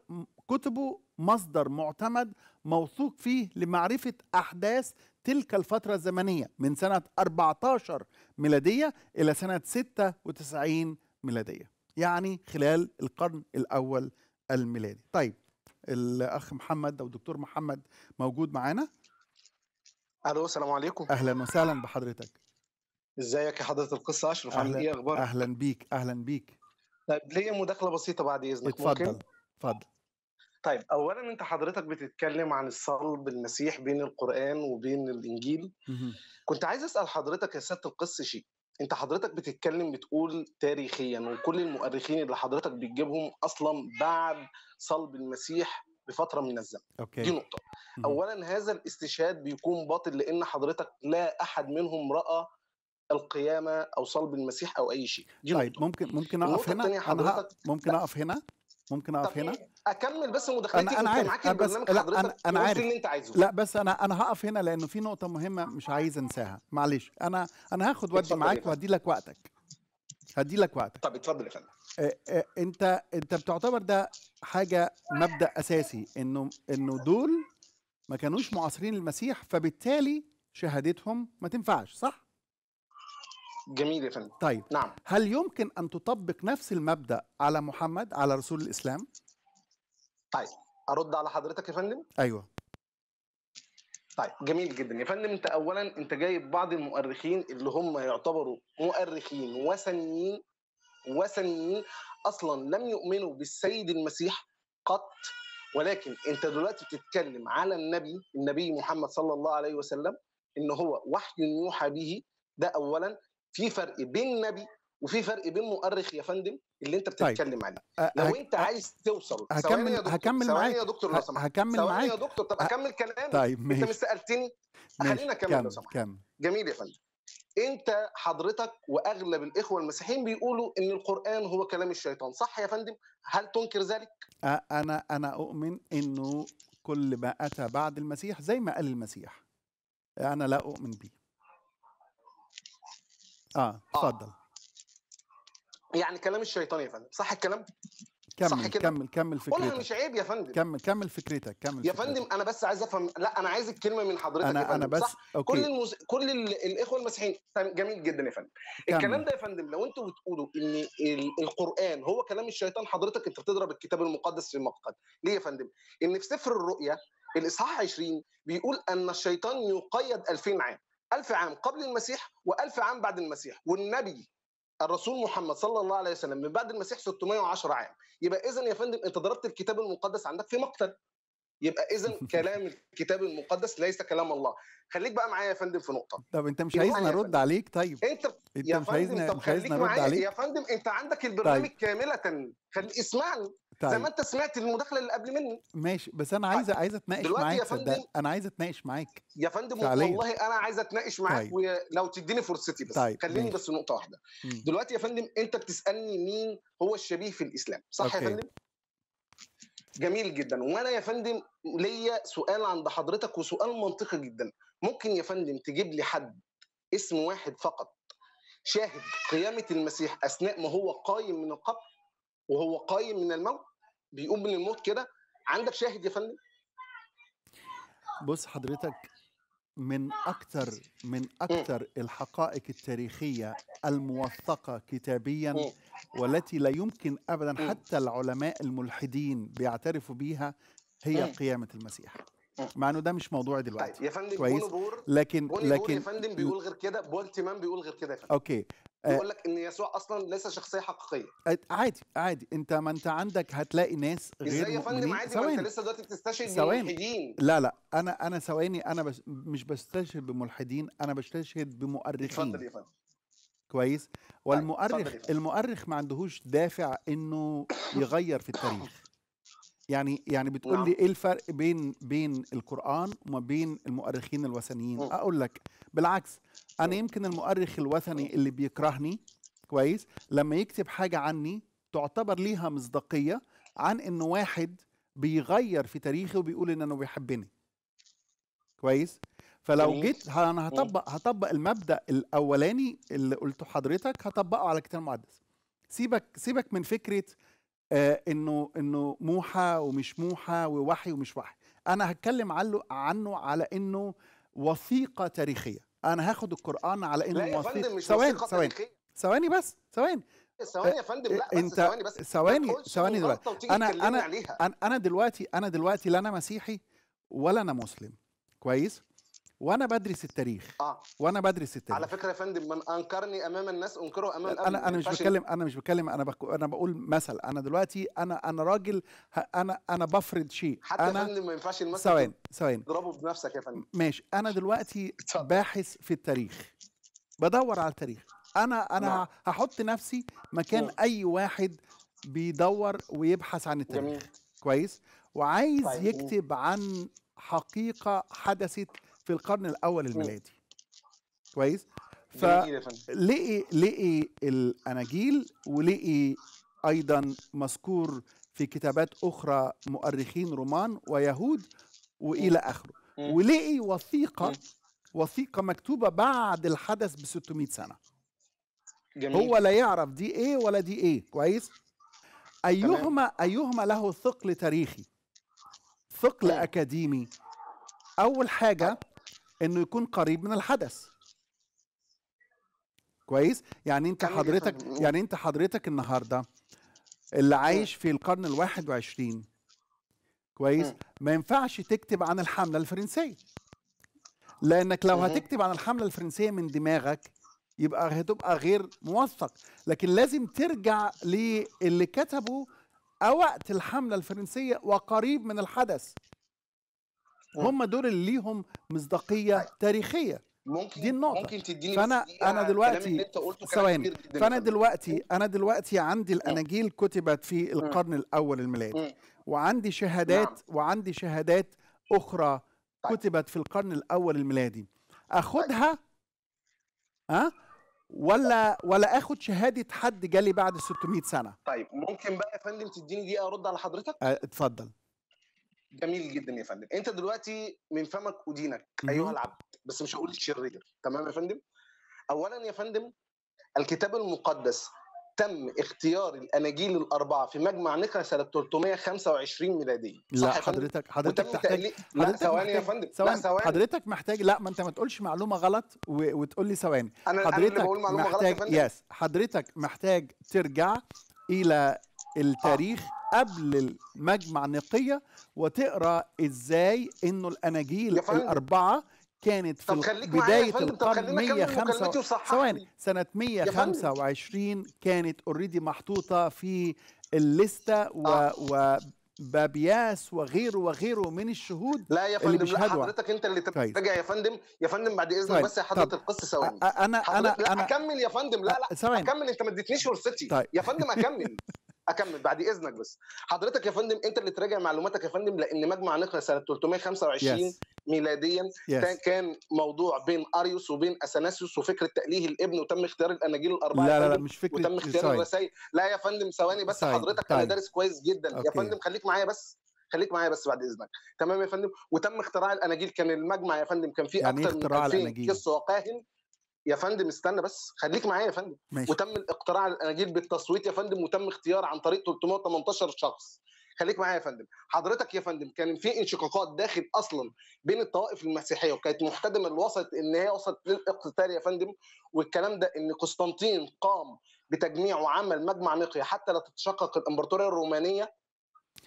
كتبه مصدر معتمد موثوق فيه لمعرفة أحداث تلك الفترة الزمنية من سنة 14 ميلادية إلى سنة 96 ميلادية يعني خلال القرن الأول الميلادي طيب الأخ محمد أو الدكتور محمد موجود معانا ألو السلام عليكم أهلا وسهلا بحضرتك ازيك يا حضرة القصة أشرف إيه أهلا إيه أخبارك؟ أهلا بيك أهلا بيك طيب ليا مداخلة بسيطة بعد إذنك اتفضل ممكن؟ اتفضل طيب اولا انت حضرتك بتتكلم عن الصلب المسيح بين القران وبين الانجيل كنت عايز اسال حضرتك يا سياده القس شيء انت حضرتك بتتكلم بتقول تاريخيا وكل المؤرخين اللي حضرتك بتجيبهم اصلا بعد صلب المسيح بفتره من الزمن أوكي. دي نقطه اولا هذا الاستشهاد بيكون باطل لان حضرتك لا احد منهم راى القيامه او صلب المسيح او اي شيء دي طيب نقطة. ممكن ممكن اقف هنا حضرتك... ممكن اقف هنا ممكن اقف هنا إيه، اكمل بس مداخلتي انا انا عارف أنا بس لا انا انا عارف اللي انت عايزه لا بس انا انا هقف هنا لانه في نقطه مهمه مش عايز انساها معلش انا انا هاخد ودي معاك وهدي لك وقتك هدي لك وقتك طب اتفضل يا فندم آه، آه، انت انت بتعتبر ده حاجه مبدا اساسي انه انه دول ما كانوش معاصرين المسيح فبالتالي شهادتهم ما تنفعش صح جميل يا فندم طيب نعم هل يمكن ان تطبق نفس المبدا على محمد على رسول الاسلام؟ طيب ارد على حضرتك يا فندم؟ ايوه طيب جميل جدا يا فندم انت اولا انت جايب بعض المؤرخين اللي هم يعتبروا مؤرخين وثنيين وثنيين اصلا لم يؤمنوا بالسيد المسيح قط ولكن انت دلوقتي بتتكلم على النبي النبي محمد صلى الله عليه وسلم ان هو وحي يوحى به ده اولا في فرق بين نبي وفي فرق بين مؤرخ يا فندم اللي انت طيب. بتتكلم طيب. عليه أه، لو انت عايز توصل هكمل يا هكمل معاك يا دكتور لو سمحت هكمل معاك يا دكتور طب اكمل أه، كلامي طيب ماشي. انت مش سالتني خلينا اكمل لو سمحت جميل يا فندم انت حضرتك واغلب الاخوه المسيحيين بيقولوا ان القران هو كلام الشيطان صح يا فندم هل تنكر ذلك أه، انا انا اؤمن انه كل ما اتى بعد المسيح زي ما قال المسيح انا لا اؤمن به آه،, اه تفضل آه. يعني كلام الشيطان يا فندم صح الكلام كمل صح كمل كمل فكرتك قولها مش عيب يا فندم كمل كمل فكرتك كمل يا فندم انا بس عايز افهم لا انا عايز الكلمه من حضرتك انا يا فندم. انا بس صح؟ أوكي. كل المز... كل ال... الاخوه المسيحيين جميل جدا يا فندم كمل. الكلام ده يا فندم لو انتوا بتقولوا ان القران هو كلام الشيطان حضرتك انت بتضرب الكتاب المقدس في المقعد ليه يا فندم ان في سفر الرؤيا الاصحاح 20 بيقول ان الشيطان يقيد 2000 عام ألف عام قبل المسيح وألف عام بعد المسيح والنبي الرسول محمد صلى الله عليه وسلم من بعد المسيح 610 عام يبقى إذا يا فندم أنت ضربت الكتاب المقدس عندك في مقتل يبقى اذا كلام الكتاب المقدس ليس كلام الله خليك بقى معايا يا فندم في نقطه طب انت مش عايزنا نرد عليك طيب انت انت مش عايزنا عايزنا نرد عليك يا فندم انت عندك البرنامج طيب. كامله خلي اسمعني طيب. زي ما انت سمعت المداخله اللي قبل مني ماشي بس انا عايز طيب. عايز اتناقش معاك يا فندم انا عايز اتناقش معاك يا فندم والله انا عايز اتناقش معاك طيب. ولو تديني فرصتي بس طيب. خليني ماشي. بس نقطه واحده مم. دلوقتي يا فندم انت بتسالني مين هو الشبيه في الاسلام صح أوكي. يا فندم جميل جدا وانا يا فندم ليا سؤال عند حضرتك وسؤال منطقي جدا ممكن يا فندم تجيب لي حد اسم واحد فقط شاهد قيامه المسيح اثناء ما هو قايم من القبر وهو قايم من الموت بيقوم من الموت كده عندك شاهد يا فندم بص حضرتك من اكثر من اكثر الحقائق التاريخيه الموثقه كتابيا والتي لا يمكن ابدا حتى العلماء الملحدين بيعترفوا بيها هي قيامه المسيح مع انه ده مش موضوع طيب دلوقتي طيب يا فندم كويس بور لكن بور لكن يا فندم بيقول غير كده بولتمان بيقول غير كده يا فندم. اوكي آه، بيقول لك ان يسوع اصلا ليس شخصيه حقيقيه عادي عادي انت ما انت عندك هتلاقي ناس غير ازاي يا فندم عادي ما انت لسه دلوقتي بتستشهد بملحدين لا لا انا انا ثواني انا بس مش بستشهد بملحدين انا بستشهد بمؤرخين اتفضل يا فندم كويس طيب، والمؤرخ المؤرخ ما عندهوش دافع انه يغير في التاريخ يعني يعني بتقول لي نعم. ايه الفرق بين بين القران وما بين المؤرخين الوثنيين اقول لك بالعكس انا يمكن المؤرخ الوثني اللي بيكرهني كويس لما يكتب حاجه عني تعتبر ليها مصداقيه عن انه واحد بيغير في تاريخي وبيقول ان انه بيحبني كويس فلو جيت انا هطبق هطبق المبدا الاولاني اللي قلته حضرتك هطبقه على الكتاب المقدس سيبك سيبك من فكره آه، انه انه موحى ومش موحى ووحي ومش وحي انا هتكلم عنه عنه على انه وثيقه تاريخيه انا هاخد القران على انه لا يا فندم مش ثواني ثواني ثواني بس ثواني إيه، ثواني يا آه، فندم لا بس ثواني بس ثواني ثواني دلوقتي انا انا عليها. انا دلوقتي انا دلوقتي لا انا مسيحي ولا انا مسلم كويس وانا بدرس التاريخ اه وانا بدرس التاريخ على فكره يا فندم من انكرني امام الناس انكره امام انا انا, أنا مش بتكلم انا مش بتكلم انا بك... انا بقول مثل انا دلوقتي انا انا راجل ه... انا انا بفرض شيء حتى أنا... فندم ما ينفعش المثل ثواني ثواني تضربه بنفسك يا فندم ماشي انا دلوقتي باحث في التاريخ بدور على التاريخ انا انا ما. نعم. هحط نفسي مكان ما. نعم. اي واحد بيدور ويبحث عن التاريخ جميل. كويس وعايز طيب. يكتب عن حقيقه حدثت في القرن الاول الميلادي كويس فلقي لقي الاناجيل ولقي ايضا مذكور في كتابات اخرى مؤرخين رومان ويهود والى اخره ولقي وثيقه وثيقه مكتوبه بعد الحدث ب 600 سنه جميل. هو لا يعرف دي ايه ولا دي ايه كويس ايهما ايهما له ثقل تاريخي ثقل اكاديمي اول حاجه انه يكون قريب من الحدث كويس يعني انت حضرتك يعني انت حضرتك النهارده اللي عايش في القرن الواحد وعشرين كويس ما ينفعش تكتب عن الحملة الفرنسية لأنك لو هتكتب عن الحملة الفرنسية من دماغك يبقى هتبقى غير موثق لكن لازم ترجع للي كتبه وقت الحملة الفرنسية وقريب من الحدث آه. هم دول اللي ليهم مصداقيه طيب، تاريخيه ممكن دي النقطة ممكن تديني فأنا أنا دلوقتي ثواني فأنا دلوقتي أنا دلوقتي عندي الأناجيل كتبت في القرن الأول الميلادي وعندي شهادات نعم. وعندي شهادات أخرى طيب. كتبت في القرن الأول الميلادي طيب. أخدها ها أه؟ ولا ولا اخد شهاده حد جالي بعد 600 سنه طيب ممكن بقى يا فندم تديني دقيقه ارد على حضرتك آه، اتفضل جميل جدا يا فندم انت دلوقتي من فمك ودينك ايها العبد بس مش هقول شرير تمام يا فندم اولا يا فندم الكتاب المقدس تم اختيار الاناجيل الاربعه في مجمع نكره سنه 325 ميلاديه لا حضرتك حضرتك تحتاج لا ثواني يا فندم ثواني ثواني حضرتك محتاج لا ما انت ما تقولش معلومه غلط و... وتقول لي ثواني حضرتك أنا محتاج غلط يس حضرتك محتاج ترجع الى التاريخ قبل المجمع نقية وتقرا ازاي انه الاناجيل الاربعه كانت في بداية القرن 125 ثواني سنة 125 كانت اوريدي محطوطة في الليستة و... آه. وبابياس وغيره وغيره من الشهود لا يا فندم اللي لا حضرتك انت اللي طيب. ترجع يا فندم يا فندم بعد اذنك طيب. بس يا حضرتك طيب. القصه ثواني انا انا لا انا اكمل يا فندم لا لا ثواني. اكمل انت ما اديتنيش فرصتي طيب. يا فندم اكمل اكمل بعد اذنك بس حضرتك يا فندم انت اللي تراجع معلوماتك يا فندم لان مجمع نقرة سنه 325 yes. ميلاديا yes. كان موضوع بين اريوس وبين اثناسيوس وفكره تاليه الابن وتم اختيار الاناجيل الاربعه لا لا, لا مش فكره وتم اختيار الرسائل لا يا فندم ثواني بس ساين. حضرتك انا دارس كويس جدا okay. يا فندم خليك معايا بس خليك معايا بس بعد اذنك تمام يا فندم وتم اختراع الاناجيل كان المجمع يا فندم كان فيه يعني إيه اكثر من 2000 قس وقاهن يا فندم استنى بس خليك معايا يا فندم ماشي. وتم الاقتراع الاناجيل بالتصويت يا فندم وتم اختيار عن طريق 318 شخص خليك معايا يا فندم حضرتك يا فندم كان في انشقاقات داخل اصلا بين الطوائف المسيحيه وكانت محتدمه لوصلت ان هي وصلت للاقتتال يا فندم والكلام ده ان قسطنطين قام بتجميع وعمل مجمع نقيا حتى لا تتشقق الامبراطوريه الرومانيه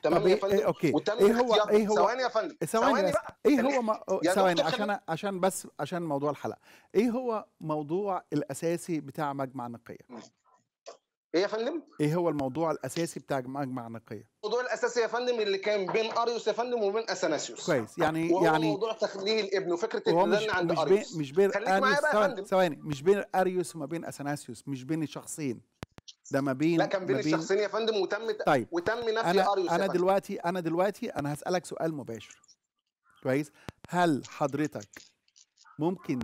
تمام يا إيه- إيه- فندم اوكي ايه هو ايه هو ثواني يا فندم ثواني بقى ايه هو ما... ثواني عشان عشان بس عشان موضوع الحلقه ايه هو موضوع الاساسي بتاع مجمع نقيه ايه يا فندم ايه هو الموضوع الاساسي بتاع مجمع نقيه الموضوع الاساسي يا فندم اللي كان بين اريوس يا فندم وبين اثناسيوس كويس يعني وهو يعني موضوع تخليه الابن وفكره الابن عند مش اريوس بي... مش بين اريوس ثواني مش بين اريوس وما بين اثناسيوس مش بين شخصين ده ما بين لا كان بين, بين الشخصين يا فندم وتم طيب. وتم نفي انا اريوس انا دلوقتي انا دلوقتي انا هسالك سؤال مباشر كويس هل حضرتك ممكن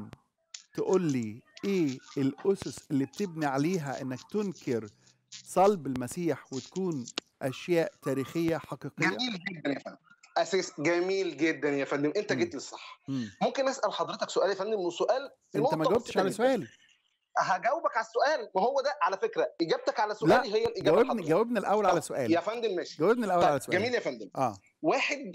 تقول لي ايه الاسس اللي بتبني عليها انك تنكر صلب المسيح وتكون اشياء تاريخيه حقيقيه جميل جدا يا فندم اساس جميل جدا يا فندم انت جيت للصح ممكن اسال حضرتك سؤال يا فندم وسؤال انت ما جاوبتش على سؤالي هجاوبك على السؤال وهو ده على فكره اجابتك على سؤالي هي الاجابه جاوبني جاوبني الاول على سؤالي يا فندم ماشي جاوبني الاول طيب، على سؤالي جميل يا فندم اه واحد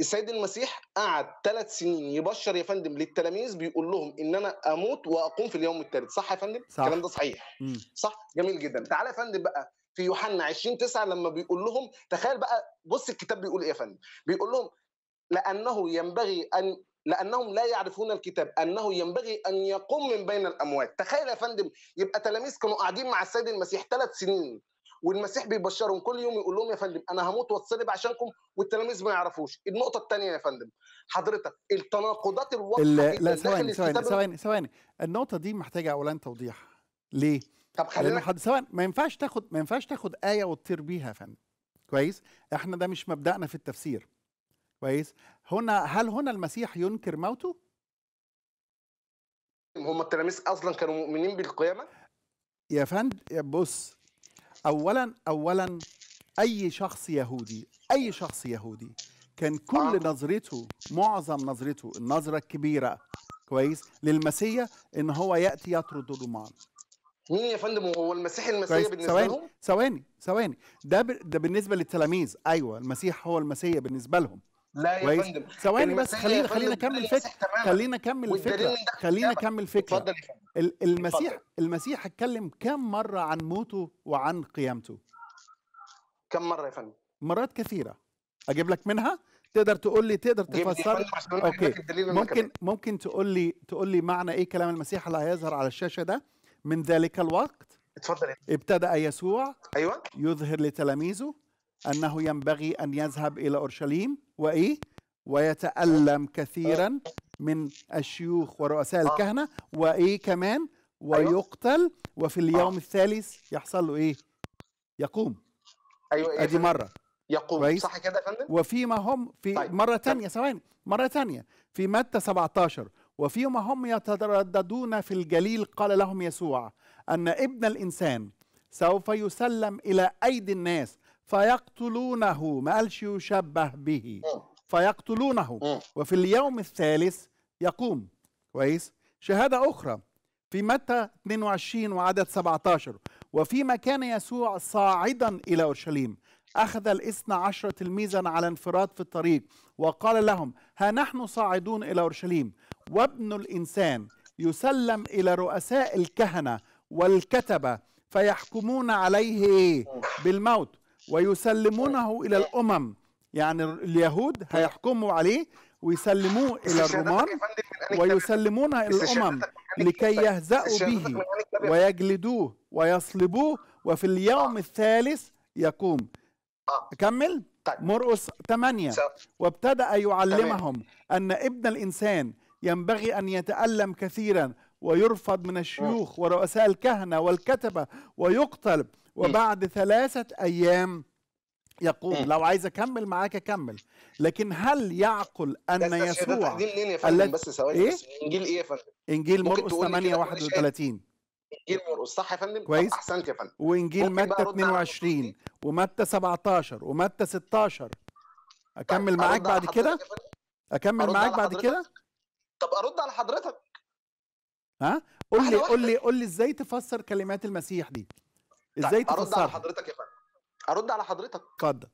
السيد المسيح قعد ثلاث سنين يبشر يا فندم للتلاميذ بيقول لهم ان انا اموت واقوم في اليوم الثالث صح يا فندم صح. الكلام ده صحيح مم. صح جميل جدا تعالى يا فندم بقى في يوحنا 20 9 لما بيقول لهم تخيل بقى بص الكتاب بيقول ايه يا فندم بيقول لهم لانه ينبغي ان لانهم لا يعرفون الكتاب انه ينبغي ان يقوم من بين الاموات تخيل يا فندم يبقى تلاميذ كانوا قاعدين مع السيد المسيح ثلاث سنين والمسيح بيبشرهم كل يوم يقول لهم يا فندم انا هموت واتصلب عشانكم والتلاميذ ما يعرفوش النقطه الثانيه يا فندم حضرتك التناقضات الواضحه لا ثواني ثواني ثواني ثواني النقطه دي محتاجه اولا توضيح ليه طب خلينا حد ثواني ما ينفعش تاخد ما ينفعش تاخد ايه وتطير بيها يا فندم كويس احنا ده مش مبدأنا في التفسير كويس هنا هل هنا المسيح ينكر موته؟ هم التلاميذ اصلا كانوا مؤمنين بالقيامه؟ يا فند يا بص اولا اولا اي شخص يهودي اي شخص يهودي كان كل آه. نظرته معظم نظرته النظره الكبيره كويس للمسيا ان هو ياتي يطرد الرومان مين يا فندم هو المسيح المسيا بالنسبه ثواني. لهم ثواني ثواني ده ب... ده بالنسبه للتلاميذ ايوه المسيح هو المسيا بالنسبه لهم لا يا فندم ثواني بس خلينا خلينا اكمل فكره خلينا اكمل فكره خلينا اكمل فكره اتفضل المسيح المسيح اتكلم كم مره عن موته وعن قيامته كم مره يا فندم مرات كثيره اجيب لك منها تقدر تقول لي تقدر تفسر اوكي ممكن ممكن تقول لي تقول لي معنى ايه كلام المسيح اللي هيظهر على الشاشه ده من ذلك الوقت اتفضل ابتدأ يسوع ايوه يظهر لتلاميذه أنه ينبغي أن يذهب إلى أورشليم وإيه آه. ويتألم كثيرا آه. من الشيوخ ورؤساء آه. الكهنة وإيه كمان أيوه. ويقتل وفي اليوم الثالث يحصل له إيه يقوم أيوة إيه أدي مرة يقوم صح كده يا فندم وفيما هم في طيب. مره ثانيه ثواني مره ثانيه في متى 17 وفيما هم يترددون في الجليل قال لهم يسوع ان ابن الانسان سوف يسلم الى ايدي الناس فيقتلونه ما قالش يشبه به اه. فيقتلونه اه. وفي اليوم الثالث يقوم كويس شهادة أخرى في متى 22 وعدد 17 وفيما كان يسوع صاعدا إلى أورشليم أخذ الاثنى عشر تلميذا على انفراد في الطريق وقال لهم ها نحن صاعدون إلى أورشليم وابن الإنسان يسلم إلى رؤساء الكهنة والكتبة فيحكمون عليه اه. بالموت ويسلمونه إلى الأمم يعني اليهود هيحكموا عليه ويسلموه إلى الرومان ويسلمونه إلى الأمم لكي يهزأوا به ويجلدوه ويصلبوه وفي اليوم آه. الثالث يقوم أكمل؟ آه. طيب. مرقس 8 وابتدأ يعلمهم أن ابن الإنسان ينبغي أن يتألم كثيرا ويرفض من الشيوخ آه. ورؤساء الكهنة والكتبة ويقتل وبعد ثلاثة أيام يقول لو عايز اكمل معاك اكمل لكن هل يعقل ان يسوع ده انجيل مين يا فندم بس ثواني إيه؟ بس انجيل ايه يا فندم انجيل مرقس 8 31 انجيل مرقس صح يا فندم كويس احسنت يا فندم وانجيل متى 22 ومتى 17 ومتى 16 طيب، اكمل معاك بعد كده اكمل معاك بعد كده طب ارد على حضرتك ها قول لي قول لي قول لي ازاي تفسر كلمات المسيح دي طيب، ازاي طيب ارد على حضرتك يا فندم ارد على حضرتك اتفضل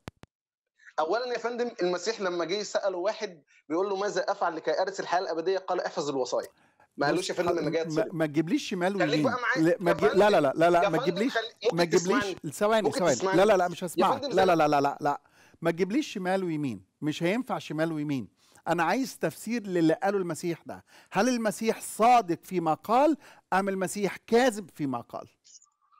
اولا يا فندم المسيح لما جه سال واحد بيقول له ماذا افعل لكي ارث الحياه الابديه قال احفظ الوصايا ما قالوش يا فندم انا جاي ما تجيبليش شمال ويمين ما لا لا لا لا لا ما تجيبليش ما تجيبليش ثواني ثواني لا لا لا مش هسمعك لا لا لا لا لا لا ما تجيبليش شمال ويمين مش هينفع شمال ويمين انا عايز تفسير للي قاله المسيح ده هل المسيح صادق فيما قال ام المسيح كاذب فيما قال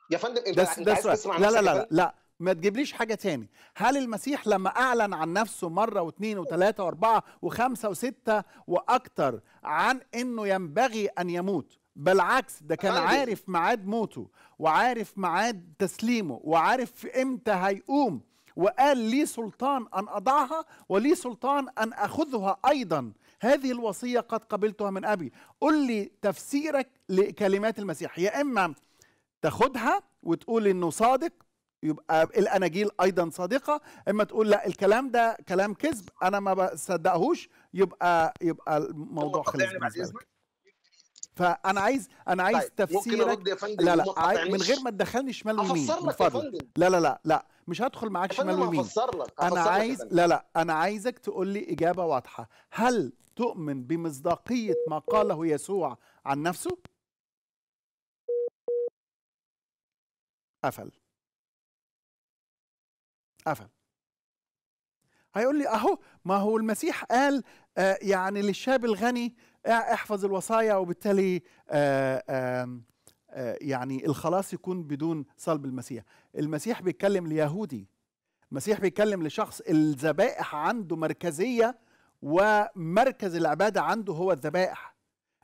يا فندم انت, انت عايز تسمع لا لا لا, لا لا ما تجيبليش حاجه تاني هل المسيح لما اعلن عن نفسه مره واثنين وثلاثه واربعه وخمسه وسته واكتر عن انه ينبغي ان يموت بالعكس ده كان عارف ميعاد موته وعارف ميعاد تسليمه وعارف امتى هيقوم وقال لي سلطان ان اضعها ولي سلطان ان اخذها ايضا هذه الوصيه قد قبلتها من ابي قل لي تفسيرك لكلمات المسيح يا اما تاخدها وتقول انه صادق يبقى الاناجيل ايضا صادقه اما تقول لا الكلام ده كلام كذب انا ما بصدقهوش يبقى يبقى الموضوع خلص فانا عايز انا عايز طيب تفسيرك لا لا من غير ما تدخلني شمال ويمين لا لا لا لا مش هدخل معاك شمال ويمين انا عايز لا لا انا عايزك تقول لي اجابه واضحه هل تؤمن بمصداقيه ما قاله يسوع عن نفسه قفل قفل هيقول لي اهو ما هو المسيح قال آه يعني للشاب الغني احفظ الوصايا وبالتالي آه، آه، يعني الخلاص يكون بدون صلب المسيح المسيح بيتكلم ليهودي المسيح بيتكلم لشخص الذبائح عنده مركزيه ومركز العباده عنده هو الذبائح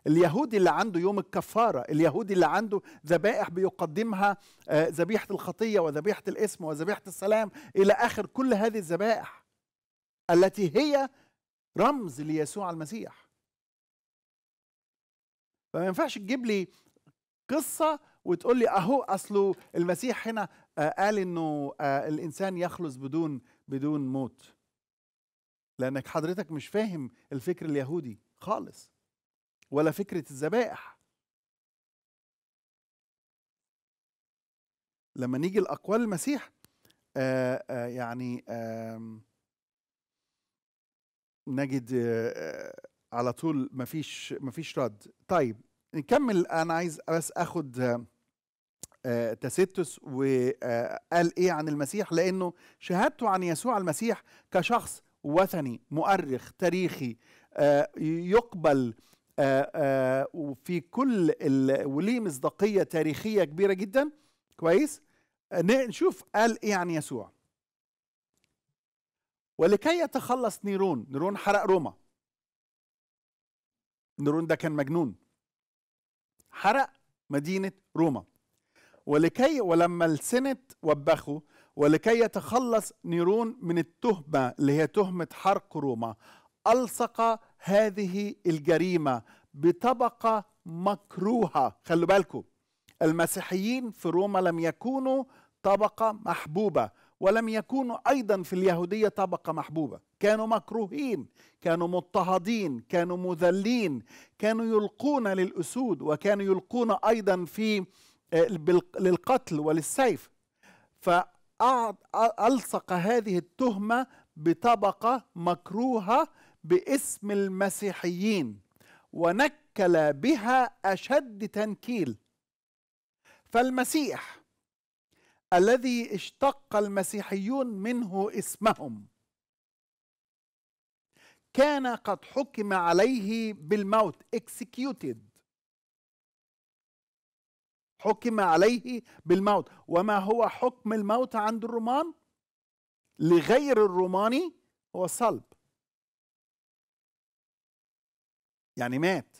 اليهودي اللي عنده يوم الكفاره اليهودي اللي عنده ذبائح بيقدمها آه، ذبيحه الخطيه وذبيحه الاسم وذبيحه السلام الى اخر كل هذه الذبائح التي هي رمز ليسوع المسيح فما ينفعش تجيب لي قصه وتقول لي اهو اصله المسيح هنا آه، قال انه آه، الانسان يخلص بدون بدون موت لانك حضرتك مش فاهم الفكر اليهودي خالص ولا فكرة الذبائح لما نيجي لأقوال المسيح آآ آآ يعني آآ آمم، نجد آآ على طول مفيش مفيش رد طيب نكمل انا عايز بس اخد تستس وقال ايه عن المسيح لانه شهادته عن يسوع المسيح كشخص وثني مؤرخ تاريخي يقبل آه، آه، وفي كل وليه مصداقيه تاريخيه كبيره جدا كويس آه، نشوف قال ايه عن يسوع ولكي يتخلص نيرون نيرون حرق روما نيرون ده كان مجنون حرق مدينة روما ولكي ولما السنة وبخه ولكي يتخلص نيرون من التهمة اللي هي تهمة حرق روما ألصق هذه الجريمه بطبقه مكروهه خلوا بالكم المسيحيين في روما لم يكونوا طبقه محبوبه ولم يكونوا ايضا في اليهوديه طبقه محبوبه كانوا مكروهين كانوا مضطهدين كانوا مذلين كانوا يلقون للاسود وكانوا يلقون ايضا في آه، للقتل وللسيف فألصق هذه التهمة بطبقة مكروهة باسم المسيحيين ونكل بها اشد تنكيل فالمسيح الذي اشتق المسيحيون منه اسمهم كان قد حكم عليه بالموت executed حكم عليه بالموت وما هو حكم الموت عند الرومان لغير الروماني هو صلب يعني مات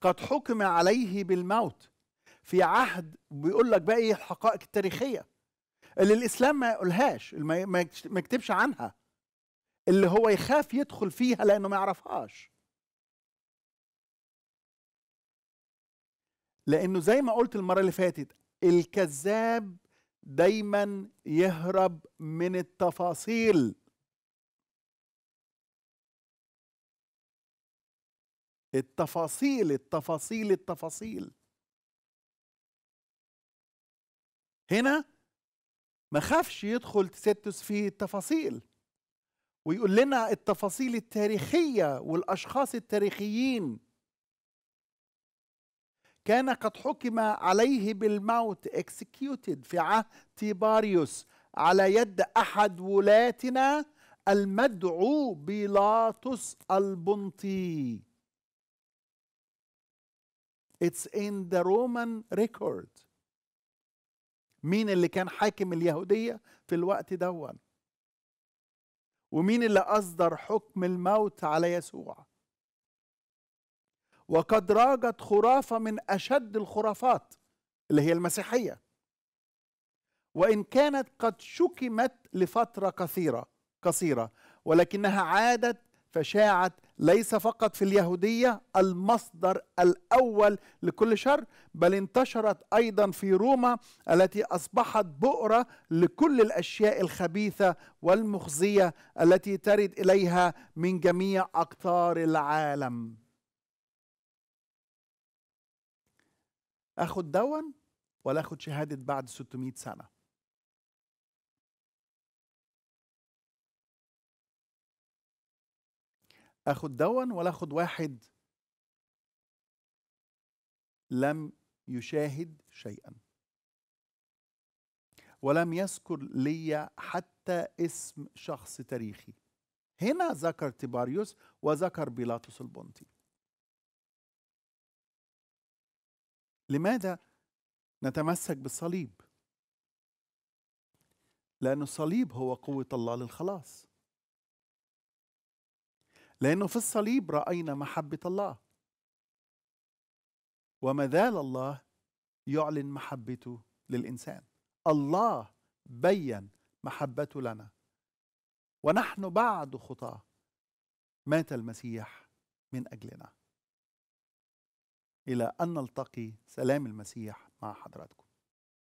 قد حكم عليه بالموت في عهد بيقول لك بقى ايه الحقائق التاريخيه اللي الاسلام ما يقولهاش ما يكتبش عنها اللي هو يخاف يدخل فيها لانه ما يعرفهاش لانه زي ما قلت المره اللي فاتت الكذاب دايما يهرب من التفاصيل التفاصيل التفاصيل التفاصيل هنا ما خافش يدخل تستس في التفاصيل ويقول لنا التفاصيل التاريخية والأشخاص التاريخيين كان قد حكم عليه بالموت executed في عهد تيباريوس على يد أحد ولاتنا المدعو بيلاطس البنطي It's in the Roman record. مين اللي كان حاكم اليهودية في الوقت دون ومين اللي أصدر حكم الموت على يسوع وقد راجت خرافة من أشد الخرافات اللي هي المسيحية وإن كانت قد شكمت لفترة قصيرة قصيرة ولكنها عادت فشاعت ليس فقط في اليهودية المصدر الأول لكل شر بل انتشرت أيضا في روما التي أصبحت بؤرة لكل الأشياء الخبيثة والمخزية التي ترد إليها من جميع أقطار العالم أخد دون ولا أخد شهادة بعد 600 سنة اخد دون ولا اخد واحد لم يشاهد شيئا ولم يذكر لي حتى اسم شخص تاريخي هنا ذكر تيباريوس وذكر بيلاطس البنطي لماذا نتمسك بالصليب لأن الصليب هو قوة الله للخلاص لأنه في الصليب رأينا محبة الله وما زال الله يعلن محبته للإنسان الله بين محبته لنا ونحن بعد خطاه مات المسيح من أجلنا إلى أن نلتقي سلام المسيح مع حضراتكم